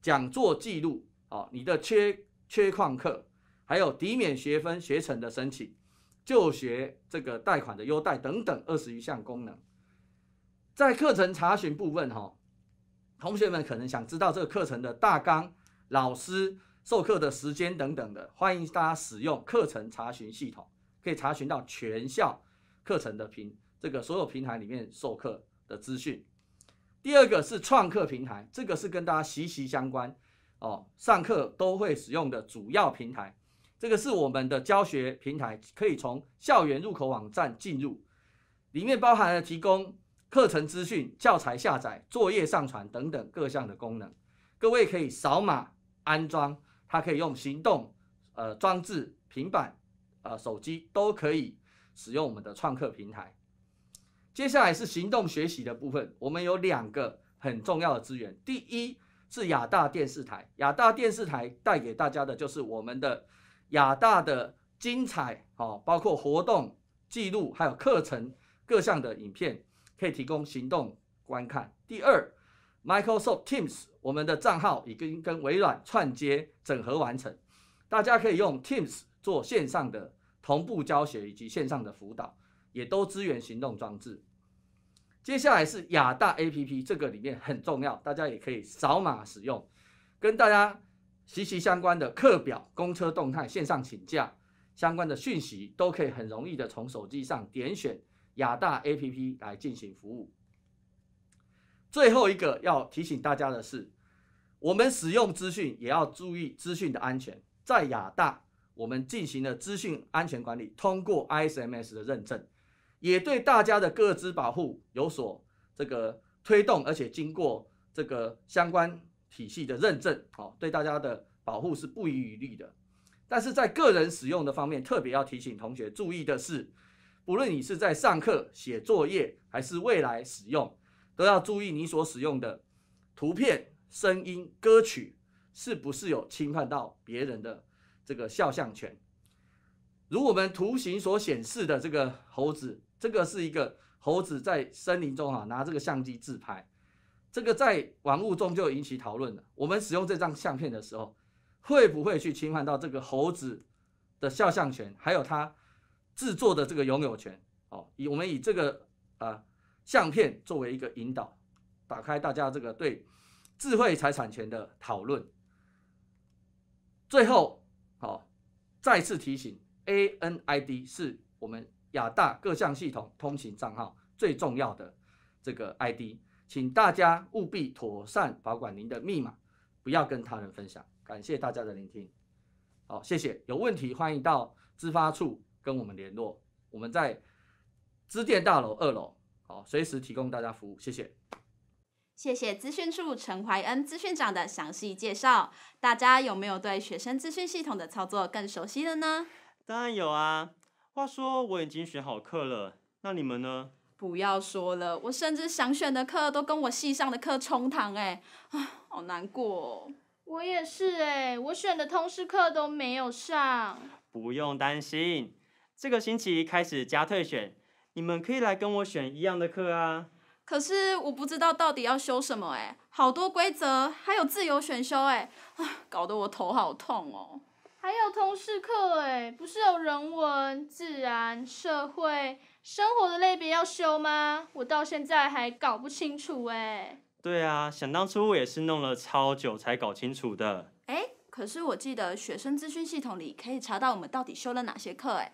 讲座记录啊，你的缺缺旷课，还有抵免学分、学程的申请、就学这个贷款的优待等等二十余项功能。在课程查询部分，哈，同学们可能想知道这个课程的大纲、老师授课的时间等等的，欢迎大家使用课程查询系统，可以查询到全校课程的评。这个所有平台里面授课的资讯，第二个是创客平台，这个是跟大家息息相关哦，上课都会使用的主要平台。这个是我们的教学平台，可以从校园入口网站进入，里面包含了提供课程资讯、教材下载、作业上传等等各项的功能。各位可以扫码安装，它可以用行动呃装置、平板呃手机都可以使用我们的创客平台。接下来是行动学习的部分，我们有两个很重要的资源。第一是亚大电视台，亚大电视台带给大家的就是我们的亚大的精彩，哦，包括活动记录，还有课程各项的影片，可以提供行动观看。第二，Microsoft Teams，我们的账号已经跟微软串接整合完成，大家可以用 Teams 做线上的同步教学以及线上的辅导。也都支援行动装置。接下来是亚大 A P P，这个里面很重要，大家也可以扫码使用。跟大家息息相关的课表、公车动态、线上请假相关的讯息，都可以很容易的从手机上点选亚大 A P P 来进行服务。最后一个要提醒大家的是，我们使用资讯也要注意资讯的安全。在亚大，我们进行了资讯安全管理，通过 I S M S 的认证。也对大家的各自保护有所这个推动，而且经过这个相关体系的认证，哦，对大家的保护是不遗余力的。但是在个人使用的方面，特别要提醒同学注意的是，不论你是在上课、写作业，还是未来使用，都要注意你所使用的图片、声音、歌曲是不是有侵犯到别人的这个肖像权。如我们图形所显示的这个猴子。这个是一个猴子在森林中啊，拿这个相机自拍。这个在网络中就引起讨论了。我们使用这张相片的时候，会不会去侵犯到这个猴子的肖像权，还有他制作的这个拥有权？哦，以我们以这个啊相片作为一个引导，打开大家这个对智慧财产权的讨论。最后，好再次提醒，A N I D 是我们。亚大各项系统通行账号最重要的这个 ID，请大家务必妥善保管您的密码，不要跟他人分享。感谢大家的聆听，好，谢谢。有问题欢迎到资发处跟我们联络，我们在资电大楼二楼，好，随时提供大家服务。谢谢。谢谢资讯处陈怀恩资讯长的详细介绍，大家有没有对学生资讯系统的操作更熟悉了呢？当然有啊。话说我已经选好课了，那你们呢？不要说了，我甚至想选的课都跟我系上的课冲堂哎，啊，好难过。我也是哎，我选的通识课都没有上。不用担心，这个星期开始加退选，你们可以来跟我选一样的课啊。可是我不知道到底要修什么哎，好多规则，还有自由选修哎，啊，搞得我头好痛哦。还有通识课哎，不是有人文、自然、社会生活的类别要修吗？我到现在还搞不清楚哎。对啊，想当初我也是弄了超久才搞清楚的。哎，可是我记得学生资讯系统里可以查到我们到底修了哪些课哎，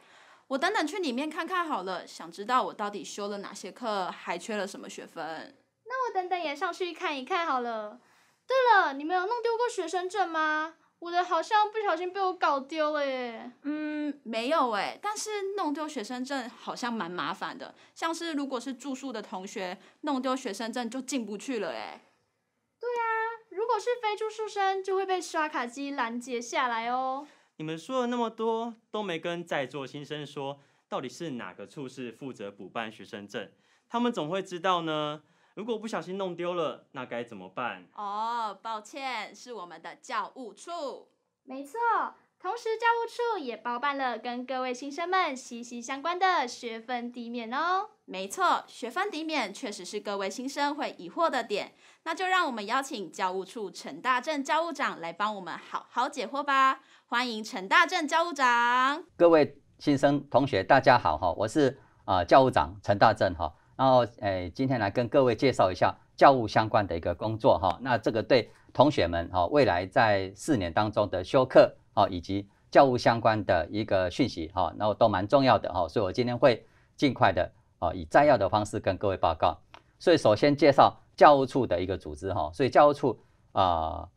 我等等去里面看看好了，想知道我到底修了哪些课，还缺了什么学分。那我等等也上去看一看好了。对了，你们有弄丢过学生证吗？我的好像不小心被我搞丢了耶。嗯，没有哎，但是弄丢学生证好像蛮麻烦的。像是如果是住宿的同学弄丢学生证就进不去了哎。对啊，如果是非住宿生就会被刷卡机拦截下来哦。你们说了那么多，都没跟在座新生说，到底是哪个处是负责补办学生证？他们总会知道呢？如果不小心弄丢了，那该怎么办？哦，抱歉，是我们的教务处。没错，同时教务处也包办了跟各位新生们息息相关的学分抵免哦。没错，学分抵免确实是各位新生会疑惑的点。那就让我们邀请教务处陈大正教务长来帮我们好好解惑吧。欢迎陈大正教务长。各位新生同学，大家好哈，我是啊教务长陈大正哈。然后，诶，今天来跟各位介绍一下教务相关的一个工作哈。那这个对同学们哈，未来在四年当中的修课哦，以及教务相关的一个讯息哈，然后都蛮重要的哈。所以我今天会尽快的哦，以摘要的方式跟各位报告。所以首先介绍教务处的一个组织哈。所以教务处啊，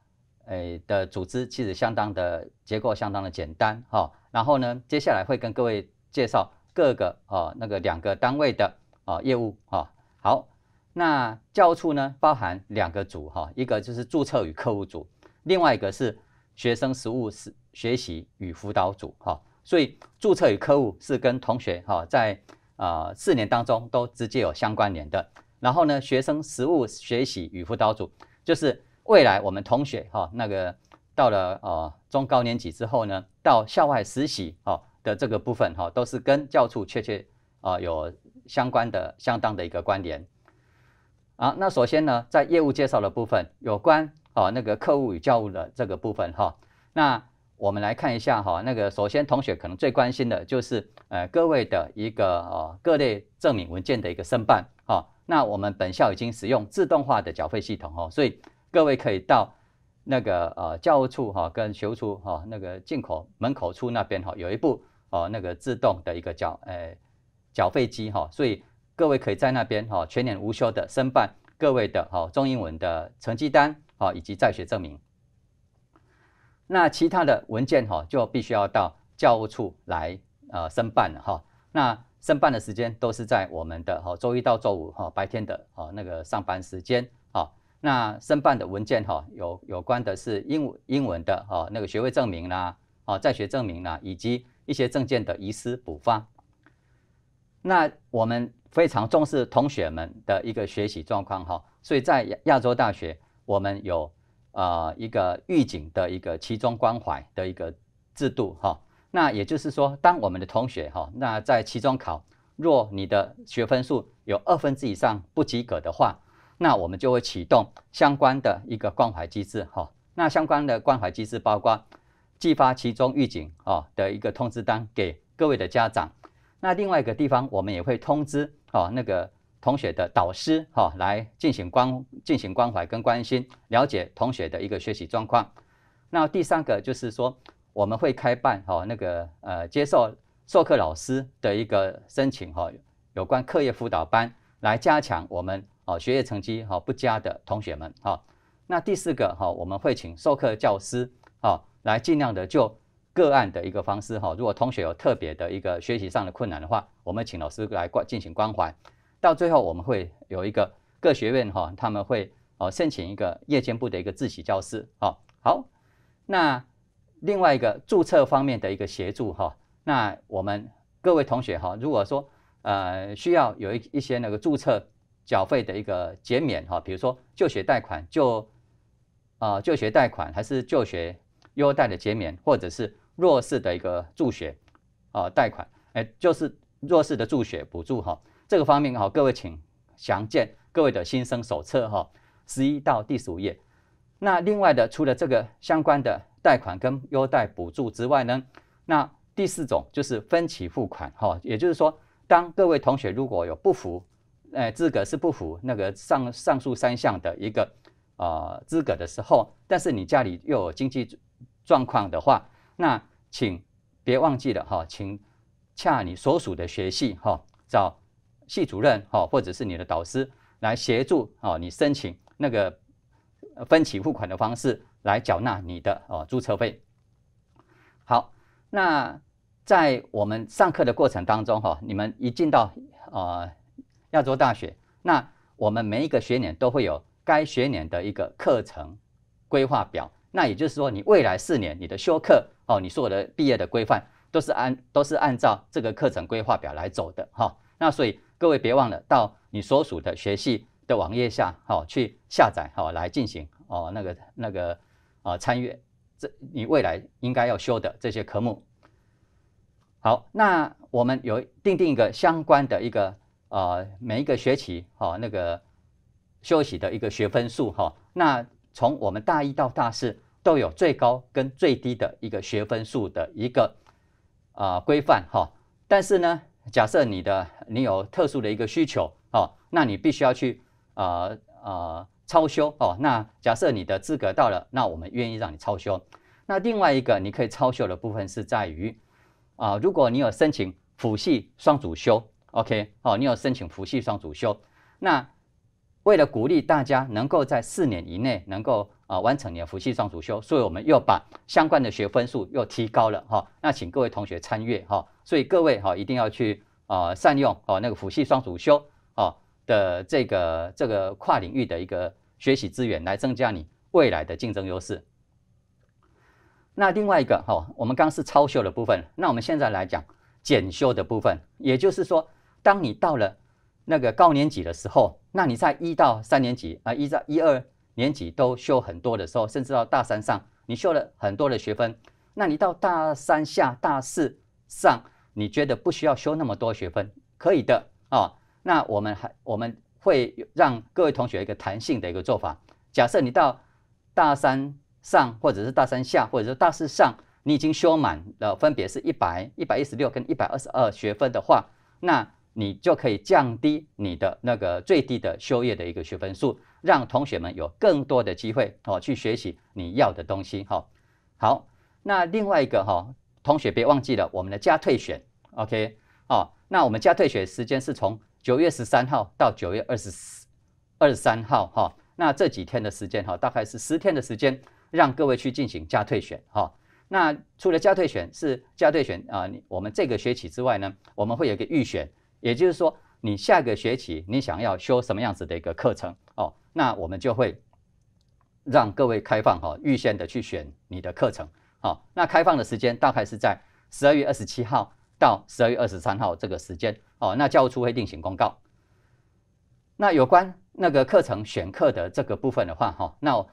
诶的组织其实相当的结构相当的简单哈。然后呢，接下来会跟各位介绍各个啊那个两个单位的。啊，业务哈，好，那教处呢包含两个组哈，一个就是注册与客户组，另外一个是学生实务是学习与辅导组哈。所以注册与客户是跟同学哈在呃四年当中都直接有相关联的。然后呢，学生实务学习与辅导组就是未来我们同学哈那个到了呃中高年级之后呢，到校外实习哦的这个部分哈，都是跟教处确切啊有。相关的相当的一个关联啊，那首先呢，在业务介绍的部分，有关啊那个客户与教务的这个部分哈，那我们来看一下哈，那个首先同学可能最关心的就是呃各位的一个哦各类证明文件的一个申办哈，那我们本校已经使用自动化的缴费系统哦，所以各位可以到那个呃教务处哈跟学务处哈那个进口门口处那边哈有一部哦那个自动的一个缴诶。缴费机哈，所以各位可以在那边哈全年无休的申办各位的哈中英文的成绩单啊以及在学证明。那其他的文件哈就必须要到教务处来呃申办了哈。那申办的时间都是在我们的哈周一到周五哈白天的哈那个上班时间哈。那申办的文件哈有有关的是英英文的哈那个学位证明啦啊在学证明啦以及一些证件的遗失补发。那我们非常重视同学们的一个学习状况哈，所以在亚亚洲大学，我们有啊一个预警的一个期中关怀的一个制度哈。那也就是说，当我们的同学哈，那在期中考，若你的学分数有二分之以上不及格的话，那我们就会启动相关的一个关怀机制哈。那相关的关怀机制包括寄发期中预警哦的一个通知单给各位的家长。那另外一个地方，我们也会通知哦，那个同学的导师哈，来进行关进行关怀跟关心，了解同学的一个学习状况。那第三个就是说，我们会开办哈那个呃接受授课老师的一个申请哈，有关课业辅导班来加强我们哦学业成绩哈不佳的同学们哈。那第四个哈，我们会请授课教师啊来尽量的就。个案的一个方式哈，如果同学有特别的一个学习上的困难的话，我们请老师来关进行关怀。到最后我们会有一个各学院哈，他们会哦申请一个夜间部的一个自习教室哦。好，那另外一个注册方面的一个协助哈，那我们各位同学哈，如果说呃需要有一一些那个注册缴费的一个减免哈，比如说就学贷款就啊就学贷款还是就学优贷的减免，或者是。弱势的一个助学啊贷款，哎，就是弱势的助学补助哈，这个方面哈，各位请详见各位的新生手册哈，十一到第十五页。那另外的，除了这个相关的贷款跟优贷补助之外呢，那第四种就是分期付款哈，也就是说，当各位同学如果有不符，哎，资格是不符那个上上述三项的一个呃资格的时候，但是你家里又有经济状况的话，那请别忘记了哈，请洽你所属的学系哈，找系主任哈，或者是你的导师来协助哦，你申请那个分期付款的方式来缴纳你的哦注册费。好，那在我们上课的过程当中哈，你们一进到呃亚洲大学，那我们每一个学年都会有该学年的一个课程规划表。那也就是说，你未来四年你的修课哦，你所有的毕业的规范都是按都是按照这个课程规划表来走的哈。那所以各位别忘了到你所属的学系的网页下，哈，去下载哈来进行哦那个那个啊参阅这你未来应该要修的这些科目。好，那我们有定定一个相关的一个呃每一个学期哈那个休息的一个学分数哈那。从我们大一到大四都有最高跟最低的一个学分数的一个啊规范哈，但是呢，假设你的你有特殊的一个需求哦，那你必须要去啊啊超修哦，那假设你的资格到了，那我们愿意让你超修。那另外一个你可以超修的部分是在于啊，如果你有申请辅系双主修，OK 哦，你有申请辅系双主修，那。为了鼓励大家能够在四年以内能够啊完成你的辅系双主修，所以我们又把相关的学分数又提高了哈。那请各位同学参阅哈。所以各位哈一定要去啊善用哦那个辅系双主修哦的这个这个跨领域的一个学习资源，来增加你未来的竞争优势。那另外一个哈，我们刚是超修的部分，那我们现在来讲检修的部分，也就是说，当你到了。那个高年级的时候，那你在一到三年级啊，一到一二年级都修很多的时候，甚至到大三上，你修了很多的学分，那你到大三下、大四上，你觉得不需要修那么多学分，可以的啊。那我们还我们会让各位同学一个弹性的一个做法。假设你到大三上，或者是大三下，或者是大四上，你已经修满了，分别是一百、一百一十六跟一百二十二学分的话，那。你就可以降低你的那个最低的修业的一个学分数，让同学们有更多的机会哦去学习你要的东西。哦。好，那另外一个哈，同学别忘记了我们的加退选，OK，哦，那我们加退选时间是从九月十三号到九月二十，二十三号哈，那这几天的时间哈，大概是十天的时间，让各位去进行加退选。哦那除了加退选是加退选啊，你我们这个学期之外呢，我们会有一个预选。也就是说，你下个学期你想要修什么样子的一个课程哦？那我们就会让各位开放哈，预先的去选你的课程好。那开放的时间大概是在十二月二十七号到十二月二十三号这个时间哦。那教务处会另行公告。那有关那个课程选课的这个部分的话哈，那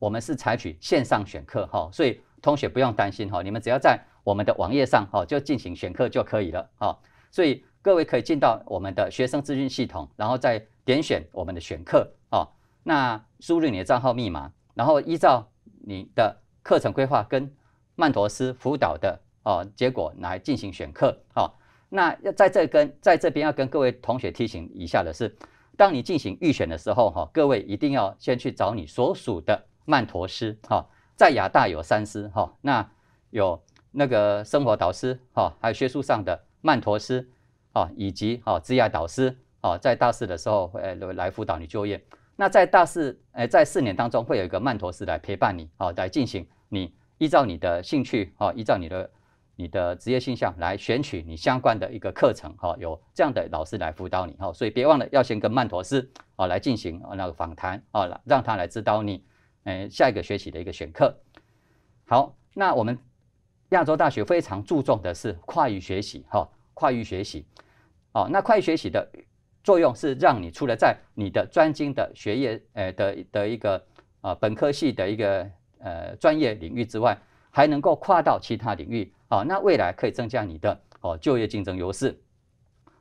我们是采取线上选课哈，所以同学不用担心哈，你们只要在我们的网页上哦就进行选课就可以了哈。所以各位可以进到我们的学生资讯系统，然后再点选我们的选课哦。那输入你的账号密码，然后依照你的课程规划跟曼陀斯辅导的哦结果来进行选课哦。那要在这跟在这边要跟各位同学提醒一下的是，当你进行预选的时候哈，各位一定要先去找你所属的曼陀斯哈。在亚大有三师哈，那有那个生活导师哈，还有学术上的曼陀斯。啊，以及啊，职业导师啊，在大四的时候会来辅导你就业。那在大四，呃，在四年当中会有一个曼陀师来陪伴你啊，来进行你依照你的兴趣啊，依照你的你的职业倾向来选取你相关的一个课程哈。有这样的老师来辅导你哈，所以别忘了要先跟曼陀师啊来进行那个访谈啊，让他来指导你，哎，下一个学期的一个选课。好，那我们亚洲大学非常注重的是跨域学习哈，跨域学习。哦，那跨学习的作用是让你除了在你的专精的学业，呃的的一个呃本科系的一个呃专业领域之外，还能够跨到其他领域啊。那未来可以增加你的哦就业竞争优势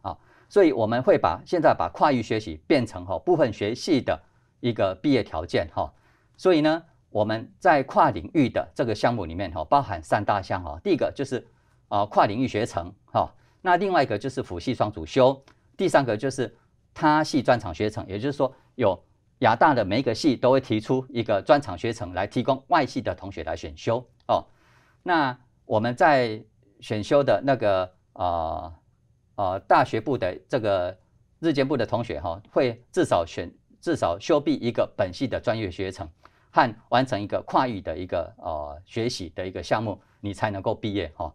啊。所以我们会把现在把跨域学习变成哈部分学系的一个毕业条件哈。所以呢，我们在跨领域的这个项目里面哈，包含三大项哈。第一个就是啊跨领域学程哈。那另外一个就是辅系双主修，第三个就是他系专场学程，也就是说有牙大的每一个系都会提出一个专场学程来提供外系的同学来选修哦。那我们在选修的那个呃呃大学部的这个日间部的同学哈，会至少选至少修毕一个本系的专业学程和完成一个跨域的一个呃学习的一个项目，你才能够毕业哈。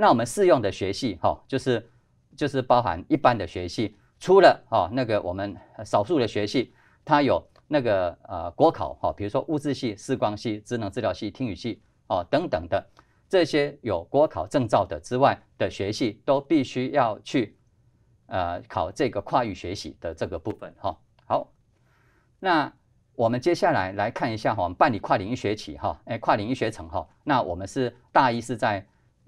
那我们适用的学系哈，就是就是包含一般的学系，除了哦那个我们少数的学系，它有那个呃国考哈，比如说物质系、视光系、智能治疗系、听语系哦等等的这些有国考证照的之外的学系，都必须要去呃考这个跨域学习的这个部分哈。好，那我们接下来来看一下哈，我们办理跨领域学期哈，哎，跨领域学程哈，那我们是大一是在。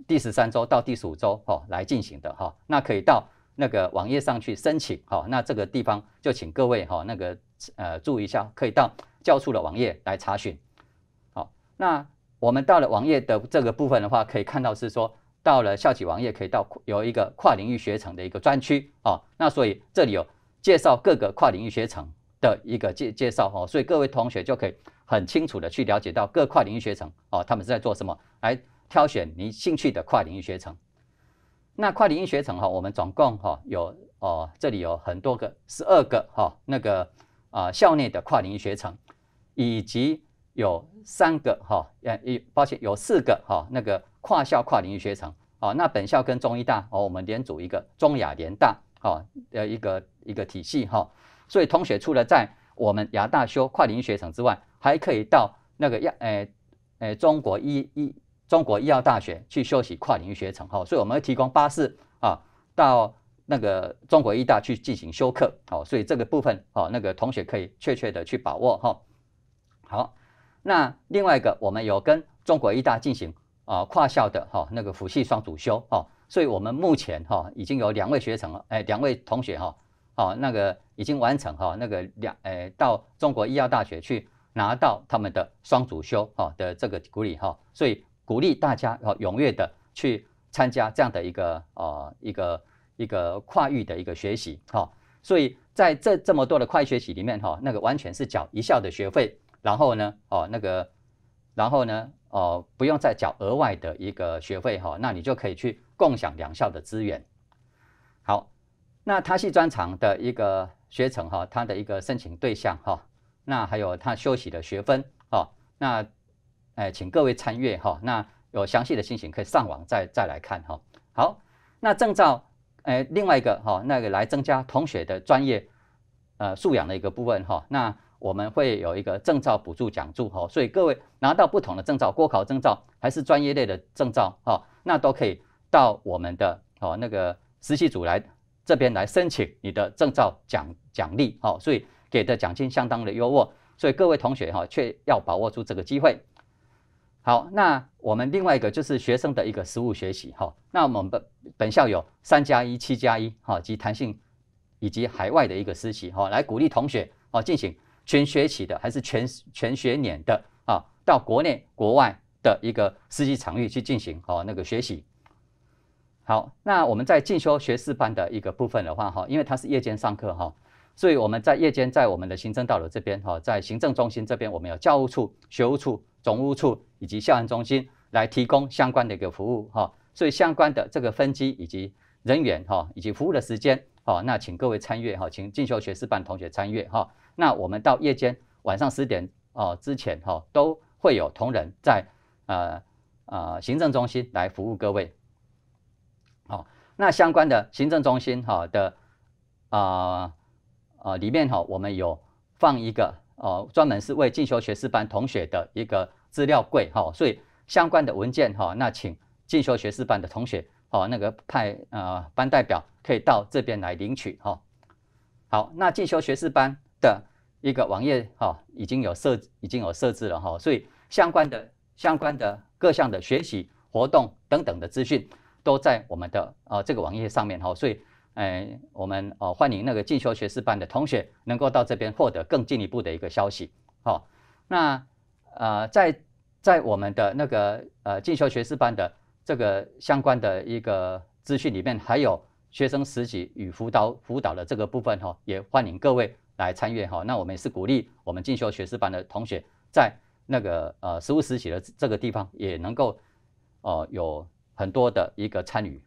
第十三周到第十五周哦来进行的哈，那可以到那个网页上去申请哈。那这个地方就请各位哈那个呃注意一下，可以到教处的网页来查询。好，那我们到了网页的这个部分的话，可以看到是说到了校企网页，可以到有一个跨领域学程的一个专区哦，那所以这里有介绍各个跨领域学程的一个介介绍哦，所以各位同学就可以很清楚的去了解到各跨领域学程哦，他们是在做什么来。挑选你兴趣的跨领域学程，那跨领域学程哈，我们总共哈有哦，这里有很多个，十二个哈，那个啊校内的跨领域学程，以及有三个哈，呃，抱歉有四个哈，那个跨校跨领域学程啊，那本校跟中医大哦，我们连组一个中亚联大啊的一个一个体系哈，所以同学除了在我们亚大修跨领域学程之外，还可以到那个亚诶诶中国医医。中国医药大学去休息跨领域学程哦，所以我们会提供巴士啊到那个中国医大去进行休课哦，所以这个部分哦那个同学可以确切的去把握哈。好，那另外一个我们有跟中国医大进行啊跨校的哈那个辅系双主修哦，所以我们目前哈已经有两位学程，哎两位同学哈，好那个已经完成哈那个两哎到中国医药大学去拿到他们的双主修哈的这个鼓励哈，所以。鼓励大家哦，踊跃的去参加这样的一个呃一个一个跨域的一个学习哈。所以在这这么多的快学习里面哈，那个完全是缴一校的学费，然后呢哦那个，然后呢哦不用再缴额外的一个学费哈，那你就可以去共享两校的资源。好，那他系专长的一个学程哈，他的一个申请对象哈，那还有他休息的学分哈，那。哎，请各位参阅哈，那有详细的信息可以上网再再来看哈。好，那证照哎，另外一个哈，那个来增加同学的专业呃素养的一个部分哈，那我们会有一个证照补助奖助哦。所以各位拿到不同的证照，国考证照还是专业类的证照哈，那都可以到我们的哦那个实习组来这边来申请你的证照奖奖励哦。所以给的奖金相当的优渥，所以各位同学哈，却要把握住这个机会。好，那我们另外一个就是学生的一个实物学习哈。那我们本校有三加一、七加一哈，及弹性以及海外的一个实习哈，来鼓励同学哦进行全学期的还是全全学年的啊，到国内国外的一个实习场域去进行哦那个学习。好，那我们在进修学士班的一个部分的话哈，因为它是夜间上课哈。所以我们在夜间，在我们的行政大楼这边，哈，在行政中心这边，我们有教务处、学务处、总务处以及校安中心来提供相关的一个服务，哈。所以相关的这个分机以及人员，哈，以及服务的时间，哈，那请各位参阅，哈，请进修学士班同学参阅，哈。那我们到夜间晚上十点哦之前，哈，都会有同仁在呃呃行政中心来服务各位。好，那相关的行政中心，哈的啊。啊，里面哈我们有放一个呃专门是为进修学士班同学的一个资料柜哈，所以相关的文件哈，那请进修学士班的同学哦，那个派呃班代表可以到这边来领取哈。好，那进修学士班的一个网页哈，已经有设已经有设置了哈，所以相关的相关的各项的学习活动等等的资讯都在我们的呃这个网页上面哈，所以。哎，我们哦欢迎那个进修学士班的同学能够到这边获得更进一步的一个消息。好，那呃在在我们的那个呃进修学士班的这个相关的一个资讯里面，还有学生实习与辅导辅导的这个部分哈，也欢迎各位来参与哈。那我们也是鼓励我们进修学士班的同学在那个呃实务实习的这个地方也能够哦有很多的一个参与。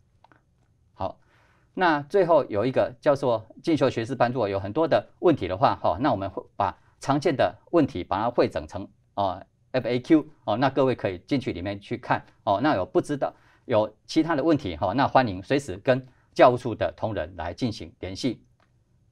那最后有一个叫做进修学士班，如果有很多的问题的话，哈，那我们会把常见的问题把它汇整成啊 F A Q 哦，那各位可以进去里面去看哦。那有不知道有其他的问题哈，那欢迎随时跟教务处的同仁来进行联系。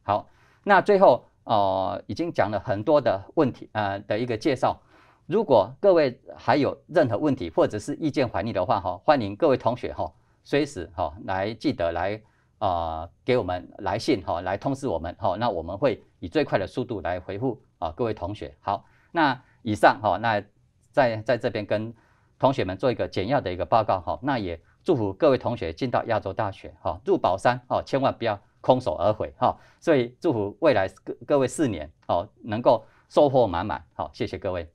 好，那最后呃已经讲了很多的问题呃的一个介绍，如果各位还有任何问题或者是意见怀疑的话哈，欢迎各位同学哈随时哈来记得来。啊，给我们来信哈，来通知我们哈，那我们会以最快的速度来回复啊，各位同学。好，那以上哈，那在在这边跟同学们做一个简要的一个报告哈，那也祝福各位同学进到亚洲大学哈，入宝山哦，千万不要空手而回哈，所以祝福未来各各位四年哦，能够收获满满。好，谢谢各位。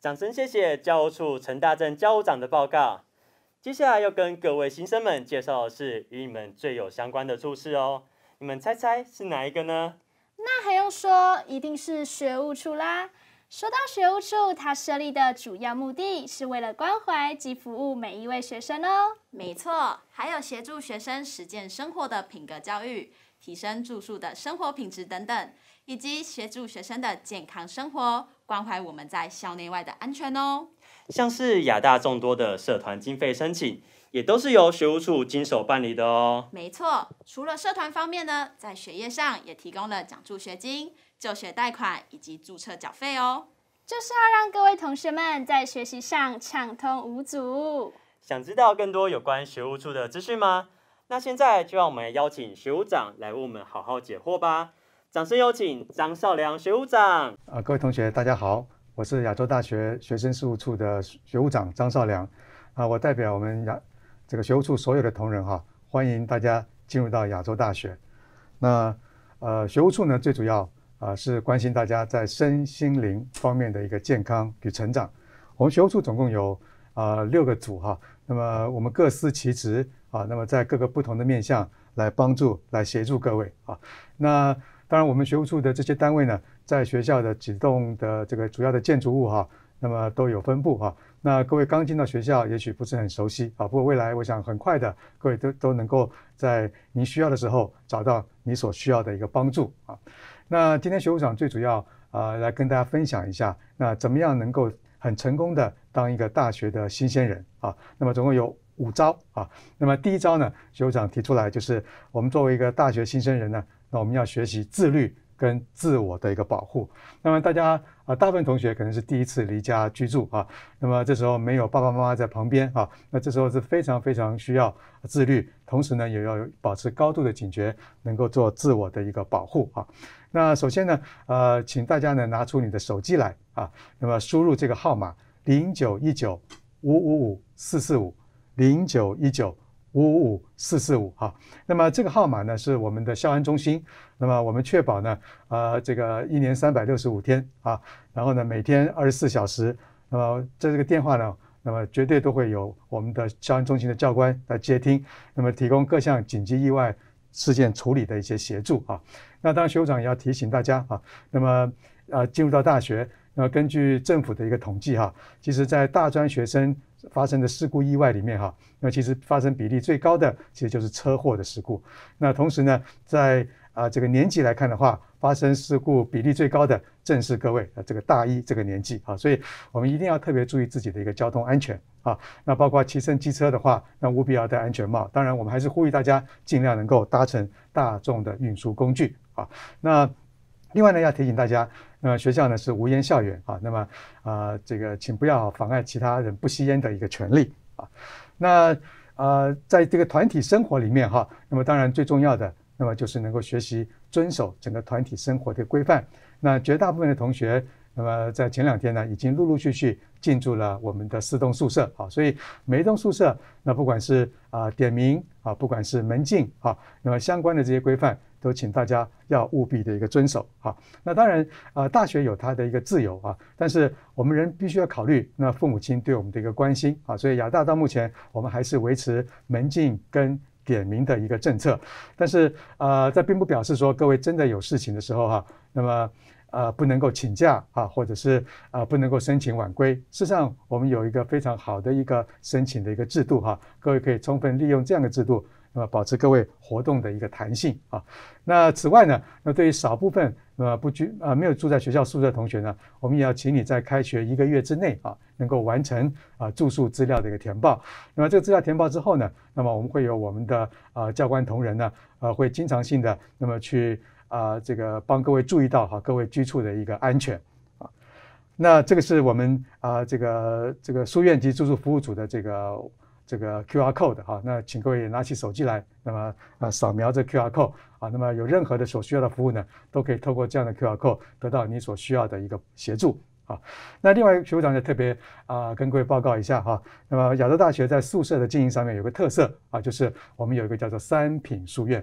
掌声谢谢教务处陈大正教务长的报告。接下来要跟各位新生们介绍的是与你们最有相关的处室哦，你们猜猜是哪一个呢？那还用说，一定是学务处啦。说到学务处，它设立的主要目的是为了关怀及服务每一位学生哦。没错，还有协助学生实践生活的品格教育，提升住宿的生活品质等等，以及协助学生的健康生活，关怀我们在校内外的安全哦。像是亚大众多的社团经费申请，也都是由学务处经手办理的哦。没错，除了社团方面呢，在学业上也提供了奖助学金、就学贷款以及注册缴费哦。就是要让各位同学们在学习上畅通无阻。想知道更多有关学务处的资讯吗？那现在就让我们邀请学务长来为我们好好解惑吧。掌声有请张少良学务长。啊，各位同学，大家好。我是亚洲大学学生事务处的学务长张少良，啊，我代表我们亚这个学务处所有的同仁哈，欢迎大家进入到亚洲大学。那呃学务处呢，最主要啊是关心大家在身心灵方面的一个健康与成长。我们学务处总共有啊六个组哈，那么我们各司其职啊，那么在各个不同的面向来帮助、来协助各位啊。那当然，我们学务处的这些单位呢。在学校的几栋的这个主要的建筑物哈，那么都有分布哈。那各位刚进到学校，也许不是很熟悉啊。不过未来我想很快的，各位都都能够在您需要的时候找到你所需要的一个帮助啊。那今天学务长最主要呃来跟大家分享一下，那怎么样能够很成功的当一个大学的新鲜人啊？那么总共有五招啊。那么第一招呢，学务长提出来就是我们作为一个大学新生人呢，那我们要学习自律。跟自我的一个保护。那么大家啊，大部分同学可能是第一次离家居住啊，那么这时候没有爸爸妈妈在旁边啊，那这时候是非常非常需要自律，同时呢也要保持高度的警觉，能够做自我的一个保护啊。那首先呢，呃，请大家呢拿出你的手机来啊，那么输入这个号码零九一九五五五四四五零九一九。五五五四四五哈，那么这个号码呢是我们的校安中心，那么我们确保呢，呃，这个一年三百六十五天啊，然后呢每天二十四小时，那么在这个电话呢，那么绝对都会有我们的校安中心的教官来接听，那么提供各项紧急意外事件处理的一些协助啊。那当然，学长也要提醒大家啊，那么呃进入到大学。那根据政府的一个统计哈，其实，在大专学生发生的事故意外里面哈，那其实发生比例最高的，其实就是车祸的事故。那同时呢，在啊这个年纪来看的话，发生事故比例最高的，正是各位啊这个大一这个年纪啊。所以，我们一定要特别注意自己的一个交通安全啊。那包括骑乘机车的话，那务必要戴安全帽。当然，我们还是呼吁大家尽量能够搭乘大众的运输工具啊。那另外呢，要提醒大家。那么学校呢是无烟校园啊，那么啊这个请不要妨碍其他人不吸烟的一个权利啊。那呃在这个团体生活里面哈，那么当然最重要的那么就是能够学习遵守整个团体生活的规范。那绝大部分的同学那么在前两天呢已经陆陆续续进驻了我们的四栋宿舍啊，所以每一栋宿舍那不管是啊点名啊，不管是门禁啊，那么相关的这些规范。都请大家要务必的一个遵守哈。那当然，呃，大学有他的一个自由啊，但是我们人必须要考虑那父母亲对我们的一个关心啊。所以亚大到目前，我们还是维持门禁跟点名的一个政策。但是，呃，在并不表示说各位真的有事情的时候哈，那么呃不能够请假啊，或者是啊不能够申请晚归。事实上，我们有一个非常好的一个申请的一个制度哈，各位可以充分利用这样的制度。啊，保持各位活动的一个弹性啊。那此外呢，那对于少部分呃不居呃没有住在学校宿舍的同学呢，我们也要请你在开学一个月之内啊能够完成啊住宿资料的一个填报。那么这个资料填报之后呢，那么我们会有我们的啊教官同仁呢，呃会经常性的那么去啊这个帮各位注意到哈各位居处的一个安全啊。那这个是我们啊这个这个书院及住宿服务组的这个。这个 Q R code 哈，那请各位拿起手机来，那么啊扫描这 Q R code 啊，那么有任何的所需要的服务呢，都可以透过这样的 Q R code 得到你所需要的一个协助啊。那另外学部长也特别啊跟各位报告一下哈，那么亚洲大学在宿舍的经营上面有个特色啊，就是我们有一个叫做三品书院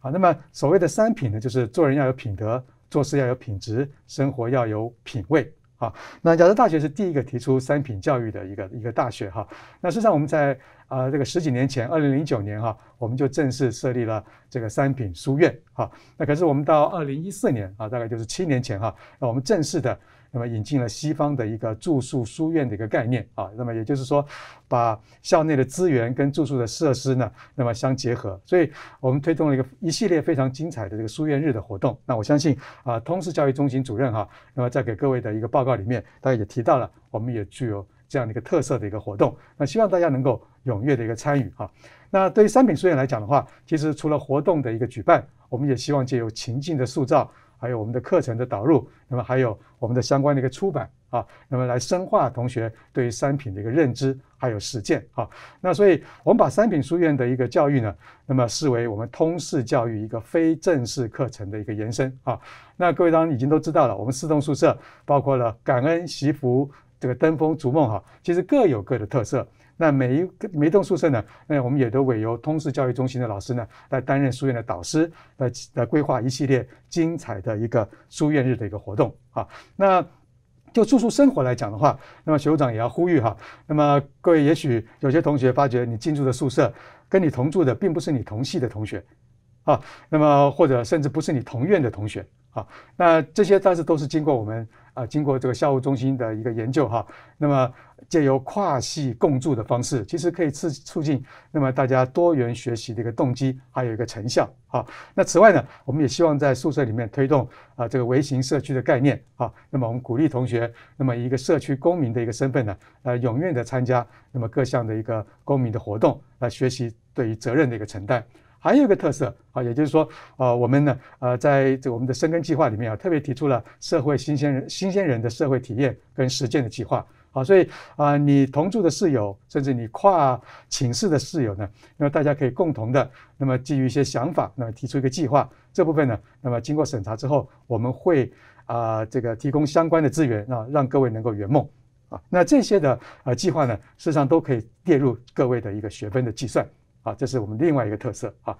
啊。那么所谓的三品呢，就是做人要有品德，做事要有品质，生活要有品味。好，那亚洲大学是第一个提出三品教育的一个一个大学哈。那实际上我们在啊这个十几年前，二零零九年哈，我们就正式设立了这个三品书院哈。那可是我们到二零一四年啊，大概就是七年前哈，那我们正式的。那么引进了西方的一个住宿书院的一个概念啊，那么也就是说，把校内的资源跟住宿的设施呢，那么相结合，所以我们推动了一个一系列非常精彩的这个书院日的活动。那我相信啊，通识教育中心主任哈，那么在给各位的一个报告里面，大家也提到了，我们也具有这样的一个特色的一个活动。那希望大家能够踊跃的一个参与哈。那对于三品书院来讲的话，其实除了活动的一个举办，我们也希望借由情境的塑造。还有我们的课程的导入，那么还有我们的相关的一个出版啊，那么来深化同学对于三品的一个认知，还有实践啊。那所以我们把三品书院的一个教育呢，那么视为我们通识教育一个非正式课程的一个延伸啊。那各位当然已经都知道了，我们四栋宿舍包括了感恩习福这个登峰逐梦哈，其实各有各的特色。那每一个每栋宿舍呢，那我们也都委由通识教育中心的老师呢来担任书院的导师，来来规划一系列精彩的一个书院日的一个活动啊。那就住宿生活来讲的话，那么学长也要呼吁哈，那么各位也许有些同学发觉你进驻的宿舍跟你同住的并不是你同系的同学啊，那么或者甚至不是你同院的同学啊，那这些但是都是经过我们啊经过这个校务中心的一个研究哈，那么。借由跨系共筑的方式，其实可以促促进那么大家多元学习的一个动机，还有一个成效好，那此外呢，我们也希望在宿舍里面推动啊这个微型社区的概念啊。那么我们鼓励同学，那么一个社区公民的一个身份呢，呃，踊跃的参加那么各项的一个公民的活动来学习对于责任的一个承担。还有一个特色啊，也就是说，呃，我们呢，呃，在这我们的深耕计划里面啊，特别提出了社会新鲜人新鲜人的社会体验跟实践的计划。好，所以啊，你同住的室友，甚至你跨寝室的室友呢，那么大家可以共同的，那么基于一些想法，那么提出一个计划，这部分呢，那么经过审查之后，我们会啊，这个提供相关的资源啊，让各位能够圆梦啊。那这些的呃计划呢，事实上都可以列入各位的一个学分的计算啊，这是我们另外一个特色啊。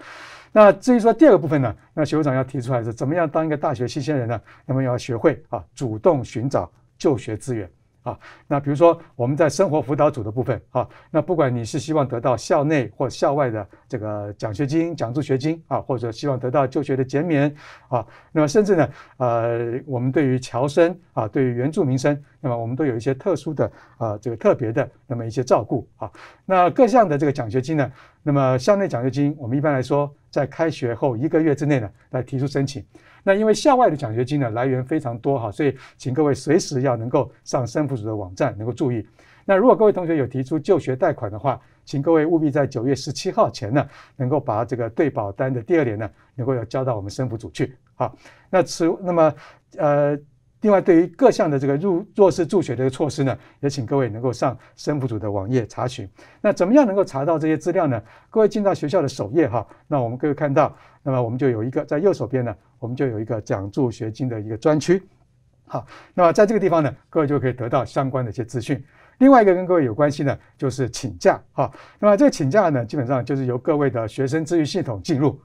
那至于说第二个部分呢，那学长要提出来是怎么样当一个大学新鲜人呢？那么要学会啊，主动寻找就学资源。啊。那比如说，我们在生活辅导组的部分啊，那不管你是希望得到校内或校外的这个奖学金、奖助学金啊，或者希望得到就学的减免啊，那么甚至呢，呃，我们对于侨生啊，对于原住民生，那么我们都有一些特殊的啊，这个特别的那么一些照顾啊。那各项的这个奖学金呢，那么校内奖学金，我们一般来说在开学后一个月之内呢来提出申请。那因为校外的奖学金呢来源非常多哈，所以请各位随时要能够上生辅组的网站，能够注意。那如果各位同学有提出就学贷款的话，请各位务必在九月十七号前呢，能够把这个对保单的第二年呢，能够要交到我们生辅组去。好，那此那么呃，另外对于各项的这个入弱势助学的措施呢，也请各位能够上生辅组的网页查询。那怎么样能够查到这些资料呢？各位进到学校的首页哈，那我们各位看到，那么我们就有一个在右手边呢。我们就有一个讲助学金的一个专区，好，那么在这个地方呢，各位就可以得到相关的一些资讯。另外一个跟各位有关系呢，就是请假，哈，那么这个请假呢，基本上就是由各位的学生资讯系统进入，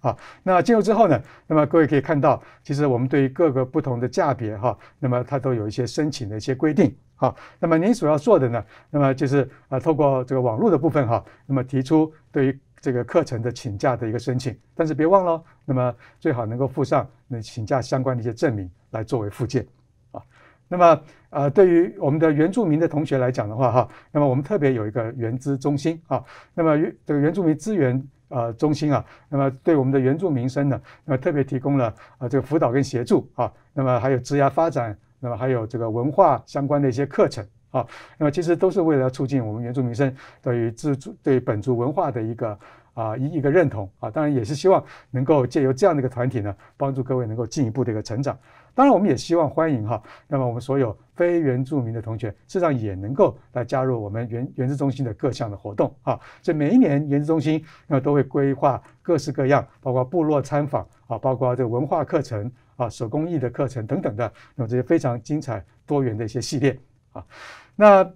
啊，那进入之后呢，那么各位可以看到，其实我们对于各个不同的价别，哈，那么它都有一些申请的一些规定，好，那么您所要做的呢，那么就是呃，透过这个网络的部分，哈，那么提出对于。这个课程的请假的一个申请，但是别忘了，那么最好能够附上那请假相关的一些证明来作为附件啊。那么呃，对于我们的原住民的同学来讲的话哈，那么我们特别有一个原资中心啊，那么原这个原住民资源呃中心啊，那么对我们的原住民生呢，那么特别提供了啊这个辅导跟协助啊，那么还有职涯发展，那么还有这个文化相关的一些课程。啊，那么其实都是为了促进我们原住民生对于自主、对本族文化的一个啊一一个认同啊，当然也是希望能够借由这样的一个团体呢，帮助各位能够进一步的一个成长。当然，我们也希望欢迎哈，那么我们所有非原住民的同学，事实上也能够来加入我们原原住中心的各项的活动啊。这每一年原住中心那都会规划各式各样，包括部落参访啊，包括这文化课程啊、手工艺的课程等等的，那么这些非常精彩、多元的一些系列。那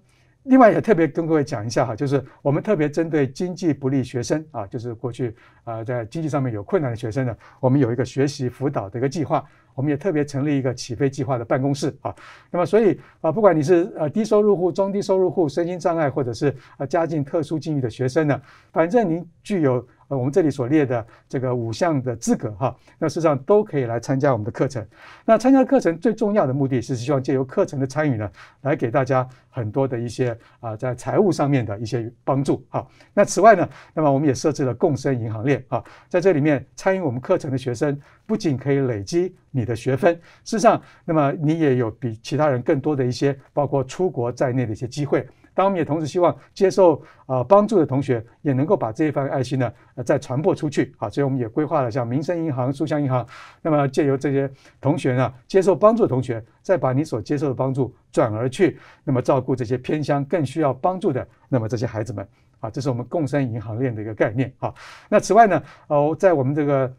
另外也特别跟各位讲一下哈，就是我们特别针对经济不利学生啊，就是过去啊在经济上面有困难的学生呢，我们有一个学习辅导的一个计划，我们也特别成立一个起飞计划的办公室啊。那么所以啊，不管你是呃低收入户、中低收入户、身心障碍，或者是呃家境特殊境遇的学生呢，反正您具有。呃，我们这里所列的这个五项的资格哈，那事实上都可以来参加我们的课程。那参加课程最重要的目的，是希望借由课程的参与呢，来给大家很多的一些啊，在财务上面的一些帮助哈。那此外呢，那么我们也设置了共生银行链啊，在这里面参与我们课程的学生，不仅可以累积你的学分，事实上，那么你也有比其他人更多的一些，包括出国在内的一些机会。当我们也同时希望接受呃帮助的同学，也能够把这一份爱心呢，呃再传播出去。啊。所以我们也规划了像民生银行、书香银行，那么借由这些同学呢，接受帮助的同学，再把你所接受的帮助转而去，那么照顾这些偏乡更需要帮助的那么这些孩子们。啊。这是我们共生银行链的一个概念。哈，那此外呢，呃，在我们这个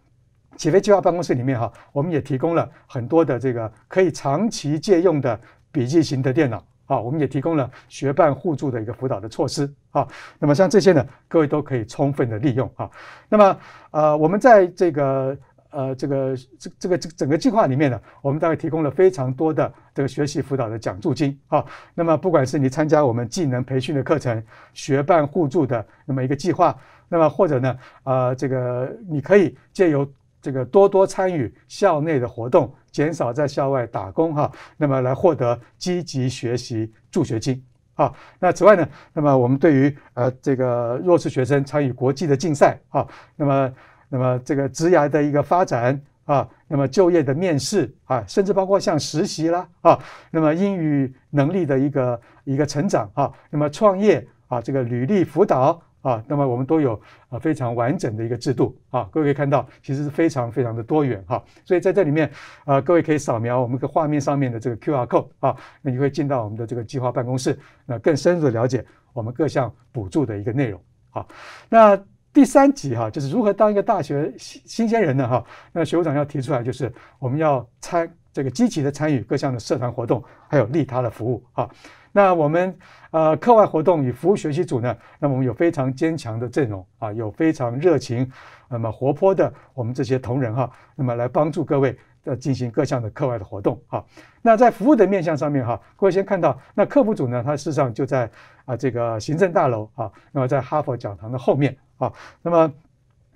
起飞计划办公室里面哈，我们也提供了很多的这个可以长期借用的笔记型的电脑。啊，我们也提供了学伴互助的一个辅导的措施啊。那么像这些呢，各位都可以充分的利用啊。那么，呃，我们在这个呃这个这这个这整个计划里面呢，我们大概提供了非常多的这个学习辅导的奖助金啊。那么，不管是你参加我们技能培训的课程、学伴互助的那么一个计划，那么或者呢，呃，这个你可以借由。这个多多参与校内的活动，减少在校外打工哈，那么来获得积极学习助学金啊。那此外呢，那么我们对于呃这个弱势学生参与国际的竞赛啊，那么那么这个职涯的一个发展啊，那么就业的面试啊，甚至包括像实习啦啊，那么英语能力的一个一个成长啊，那么创业啊，这个履历辅导。啊，那么我们都有啊非常完整的一个制度啊，各位可以看到，其实是非常非常的多元哈，所以在这里面啊，各位可以扫描我们的画面上面的这个 Q R code 啊，那你会进到我们的这个计划办公室，那更深入的了解我们各项补助的一个内容啊。那第三集哈，就是如何当一个大学新新鲜人呢哈？那学务长要提出来，就是我们要参这个积极的参与各项的社团活动，还有利他的服务啊。那我们呃课外活动与服务学习组呢，那我们有非常坚强的阵容啊，有非常热情，那么活泼的我们这些同仁哈，那么来帮助各位的进行各项的课外的活动哈。那在服务的面向上面哈，各位先看到那客服组呢，它事实上就在啊这个行政大楼啊，那么在哈佛讲堂的后面啊，那么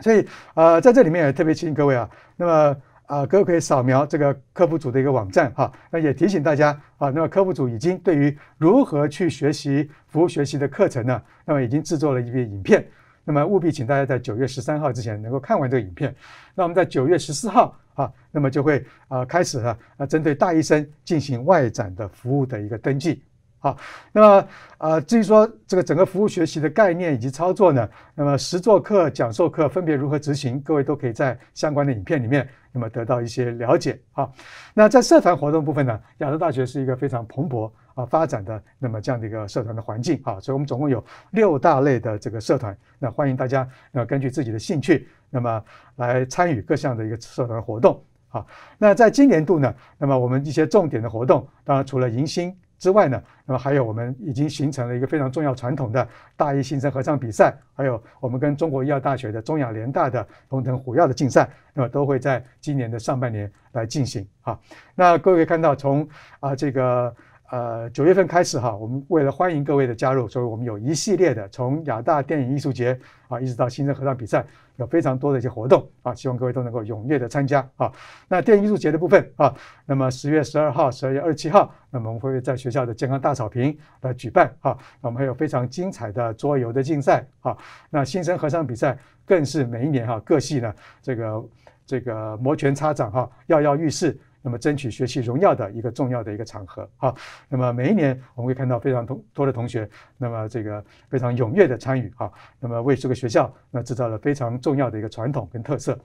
所以呃在这里面也特别提醒各位啊，那么。啊，各位可以扫描这个科普组的一个网站哈。那也提醒大家啊，那么科普组已经对于如何去学习服务学习的课程呢，那么已经制作了一篇影片。那么务必请大家在九月十三号之前能够看完这个影片。那我们在九月十四号啊，那么就会啊开始啊，针对大医生进行外展的服务的一个登记好，那么啊，至于说这个整个服务学习的概念以及操作呢，那么实做课、讲授课分别如何执行，各位都可以在相关的影片里面。那么得到一些了解啊，那在社团活动部分呢，亚洲大学是一个非常蓬勃啊发展的那么这样的一个社团的环境啊，所以我们总共有六大类的这个社团，那欢迎大家要根据自己的兴趣，那么来参与各项的一个社团活动啊。那在今年度呢，那么我们一些重点的活动，当然除了迎新。之外呢，那么还有我们已经形成了一个非常重要传统的大一新生合唱比赛，还有我们跟中国医药大学的中亚联大的龙腾虎跃的竞赛，那么都会在今年的上半年来进行啊。那各位看到从啊这个呃九月份开始哈，我们为了欢迎各位的加入，所以我们有一系列的从亚大电影艺术节啊，一直到新生合唱比赛。有非常多的一些活动啊，希望各位都能够踊跃的参加啊。那电影艺术节的部分啊，那么十月十二号、十二月二十七号，那么我们会在学校的健康大草坪来举办啊。我们还有非常精彩的桌游的竞赛啊。那新生合唱比赛更是每一年哈，各系呢这个这个摩拳擦掌哈，跃跃欲试。那么，争取学习荣耀的一个重要的一个场合啊。那么，每一年我们会看到非常同多的同学，那么这个非常踊跃的参与啊。那么，为这个学校那制造了非常重要的一个传统跟特色。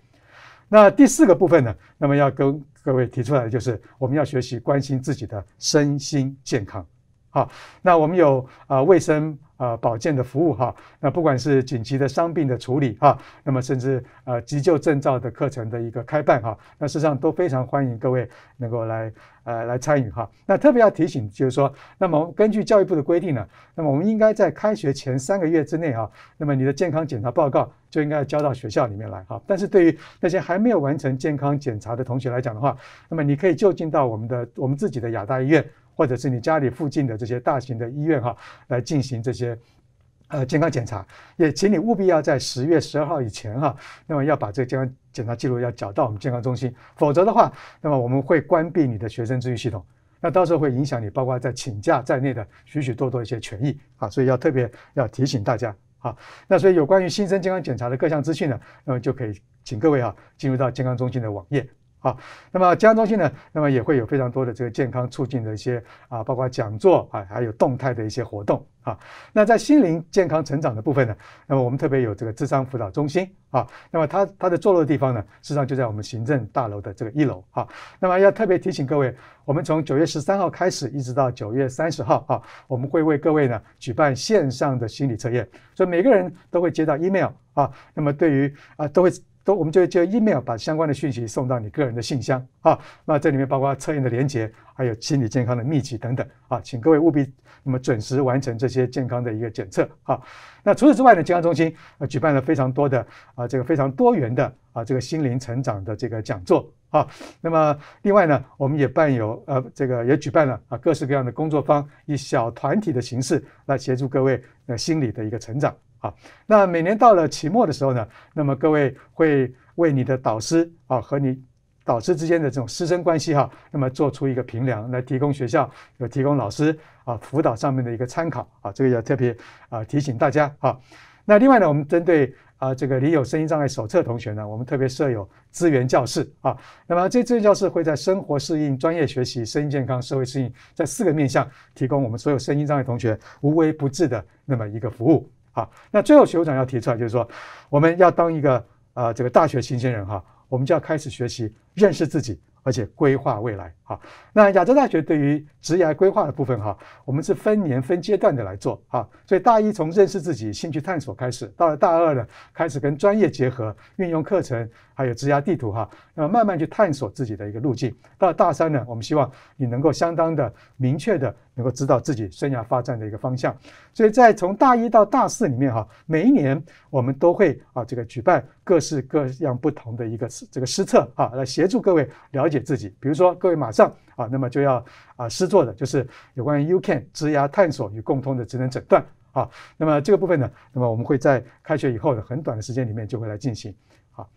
那第四个部分呢，那么要跟各位提出来的就是，我们要学习关心自己的身心健康。好，那我们有啊卫生。呃，保健的服务哈，那不管是紧急的伤病的处理哈，那么甚至呃急救证照的课程的一个开办哈，那事实上都非常欢迎各位能够来呃来参与哈。那特别要提醒就是说，那么根据教育部的规定呢，那么我们应该在开学前三个月之内哈，那么你的健康检查报告就应该要交到学校里面来哈。但是对于那些还没有完成健康检查的同学来讲的话，那么你可以就近到我们的我们自己的亚大医院。或者是你家里附近的这些大型的医院哈，来进行这些，呃，健康检查。也请你务必要在十月十二号以前哈，那么要把这个健康检查记录要缴到我们健康中心，否则的话，那么我们会关闭你的学生咨询系统，那到时候会影响你包括在请假在内的许许多多一些权益啊，所以要特别要提醒大家啊。那所以有关于新生健康检查的各项资讯呢，那么就可以请各位啊进入到健康中心的网页。啊，那么健康中心呢，那么也会有非常多的这个健康促进的一些啊，包括讲座啊，还有动态的一些活动啊。那在心灵健康成长的部分呢，那么我们特别有这个智商辅导中心啊，那么它它的坐落地方呢，实际上就在我们行政大楼的这个一楼啊。那么要特别提醒各位，我们从九月十三号开始，一直到九月三十号啊，我们会为各位呢举办线上的心理测验，所以每个人都会接到 email 啊。那么对于啊，都会。都，我们就会 email 把相关的讯息送到你个人的信箱啊。那这里面包括测验的连接，还有心理健康的秘籍等等啊，请各位务必那么准时完成这些健康的一个检测啊。那除此之外呢，健康中心呃举办了非常多的啊这个非常多元的啊这个心灵成长的这个讲座啊。那么另外呢，我们也伴有呃这个也举办了啊各式各样的工作坊，以小团体的形式来协助各位呃心理的一个成长。啊，那每年到了期末的时候呢，那么各位会为你的导师啊和你导师之间的这种师生关系哈，那么做出一个评量来，提供学校有提供老师啊辅导上面的一个参考啊，这个要特别啊提醒大家啊。那另外呢，我们针对啊这个有声音障碍手册同学呢，我们特别设有资源教室啊。那么这资源教室会在生活适应、专业学习、声音健康、社会适应这四个面向，提供我们所有声音障碍同学无微不至的那么一个服务。好，那最后学长要提出来，就是说，我们要当一个呃，这个大学新鲜人哈，我们就要开始学习认识自己，而且规划未来。那亚洲大学对于职涯规划的部分哈，我们是分年分阶段的来做哈。所以大一从认识自己、兴趣探索开始，到了大二呢，开始跟专业结合，运用课程还有职涯地图哈，那么慢慢去探索自己的一个路径。到了大三呢，我们希望你能够相当的明确的能够知道自己生涯发展的一个方向。所以在从大一到大四里面哈，每一年我们都会啊这个举办各式各样不同的一个这个师策哈，来协助各位了解自己。比如说各位马上。啊，那么就要啊，师做的就是有关于 U K 植牙探索与共通的职能诊断啊。那么这个部分呢，那么我们会在开学以后的很短的时间里面就会来进行。好，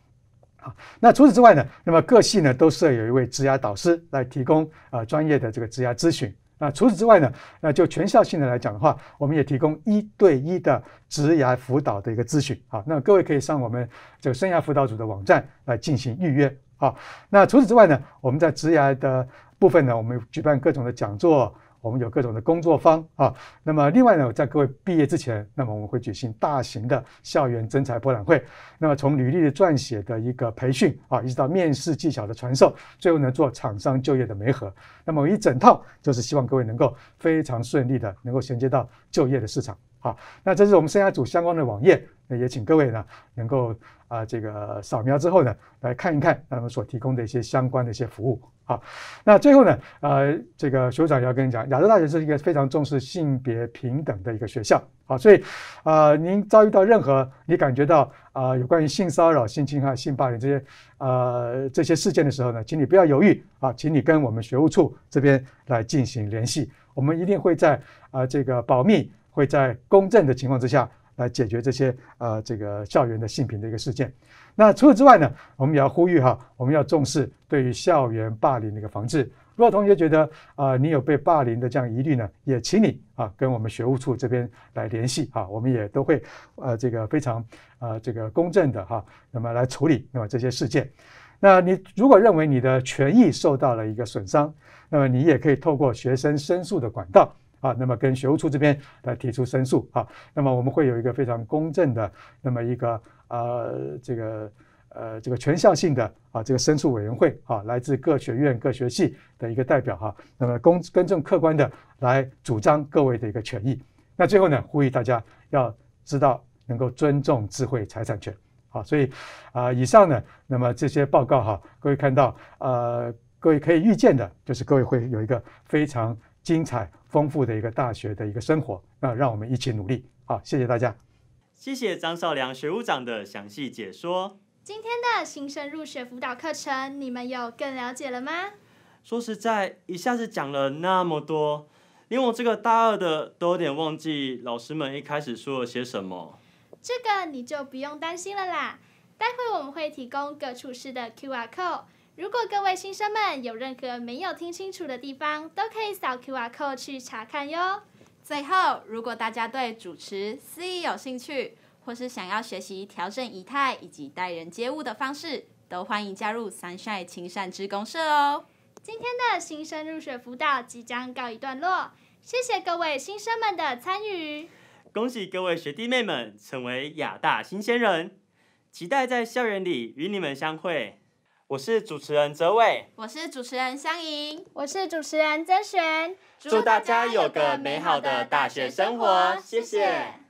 好。那除此之外呢，那么各系呢都设有一位职牙导师来提供啊专业的这个职牙咨询。那除此之外呢，那就全校性的来讲的话，我们也提供一对一的职牙辅导的一个咨询。好，那各位可以上我们这个生涯辅导组的网站来进行预约。好，那除此之外呢，我们在职涯的部分呢，我们举办各种的讲座，我们有各种的工作坊啊。那么另外呢，在各位毕业之前，那么我们会举行大型的校园征才博览会。那么从履历的撰写的一个培训啊，一直到面试技巧的传授，最后呢做厂商就业的媒合，那么一整套就是希望各位能够非常顺利的能够衔接到就业的市场。好，那这是我们生涯组相关的网页，那也请各位呢能够啊这个扫描之后呢来看一看，他们所提供的一些相关的一些服务。好，那最后呢，呃，这个学长要跟你讲，亚洲大学是一个非常重视性别平等的一个学校。好，所以啊，您遭遇到任何你感觉到啊有关于性骚扰、性侵害、性霸凌这些呃这些事件的时候呢，请你不要犹豫啊，请你跟我们学务处这边来进行联系，我们一定会在啊这个保密。会在公正的情况之下来解决这些呃这个校园的性平的一个事件。那除此之外呢，我们也要呼吁哈，我们要重视对于校园霸凌的一个防治。如果同学觉得啊你有被霸凌的这样疑虑呢，也请你啊跟我们学务处这边来联系哈，我们也都会呃这个非常呃这个公正的哈，那么来处理那么这些事件。那你如果认为你的权益受到了一个损伤，那么你也可以透过学生申诉的管道。啊，那么跟学务处这边来提出申诉啊。那么我们会有一个非常公正的，那么一个呃，这个呃，这个全校性的啊，这个申诉委员会啊，来自各学院各学系的一个代表哈。那么公公正客观的来主张各位的一个权益。那最后呢，呼吁大家要知道能够尊重智慧财产权。好，所以啊，以上呢，那么这些报告哈，各位看到呃，各位可以预见的就是各位会有一个非常精彩。丰富的一个大学的一个生活，那让我们一起努力，好，谢谢大家，谢谢张少良学务长的详细解说。今天的新生入学辅导课程，你们有更了解了吗？说实在，一下子讲了那么多，连我这个大二的都有点忘记老师们一开始说了些什么。这个你就不用担心了啦，待会我们会提供各处室的 Q R code。如果各位新生们有任何没有听清楚的地方，都可以扫 QR code 去查看哟。最后，如果大家对主持、司仪有兴趣，或是想要学习调整仪态以及待人接物的方式，都欢迎加入 Sunshine 亲善之公社哦。今天的新生入学辅导即将告一段落，谢谢各位新生们的参与，恭喜各位学弟妹们成为亚大新鲜人，期待在校园里与你们相会。我是主持人泽伟，我是主持人湘宜，我是主持人曾璇，祝大家有个美好的大学生活，谢谢。